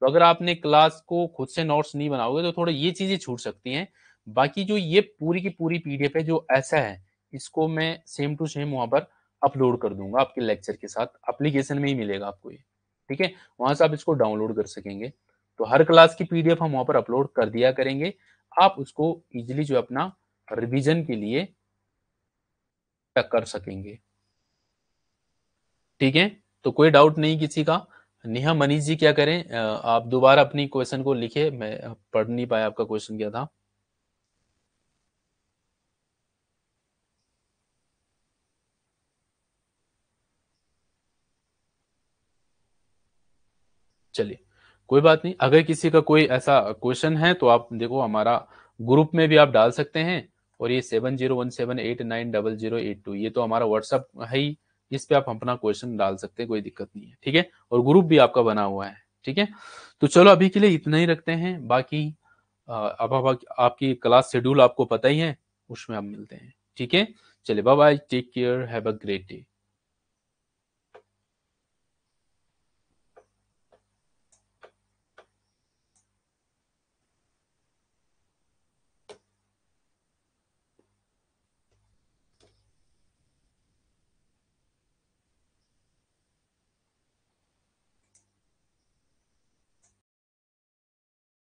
तो अगर आपने क्लास को खुद से नोट्स नहीं बनाओगे तो थोड़ा ये चीजें छूट सकती हैं बाकी जो ये पूरी की पूरी पीडीएफ है जो ऐसा है इसको मैं सेम टू सेम वहां पर अपलोड कर दूंगा आपके लेक्चर के साथ अप्लीकेशन में ही मिलेगा आपको ये ठीक है वहां से आप इसको डाउनलोड कर सकेंगे तो हर क्लास की पीडीएफ हम वहां पर अपलोड कर दिया करेंगे आप उसको इजिली जो अपना रिविजन के लिए कर सकेंगे ठीक है तो कोई डाउट नहीं किसी का नेहा मनीष जी क्या करें आप दोबारा अपनी क्वेश्चन को लिखे मैं पढ़ नहीं पाया आपका क्वेश्चन क्या था चलिए कोई बात नहीं अगर किसी का कोई ऐसा क्वेश्चन है तो आप देखो हमारा ग्रुप में भी आप डाल सकते हैं और ये seven zero one seven eight nine double zero eight two ये तो हमारा व्हाट्सअप है ही इस पे आप अपना क्वेश्चन डाल सकते हैं कोई दिक्कत नहीं है ठीक है और ग्रुप भी आपका बना हुआ है ठीक है तो चलो अभी के लिए इतना ही रखते हैं बाकी अब आप, आपकी क्लास शेड्यूल आपको पता ही है उसमें आप मिलते हैं ठीक है चलिए bye bye take care have a great day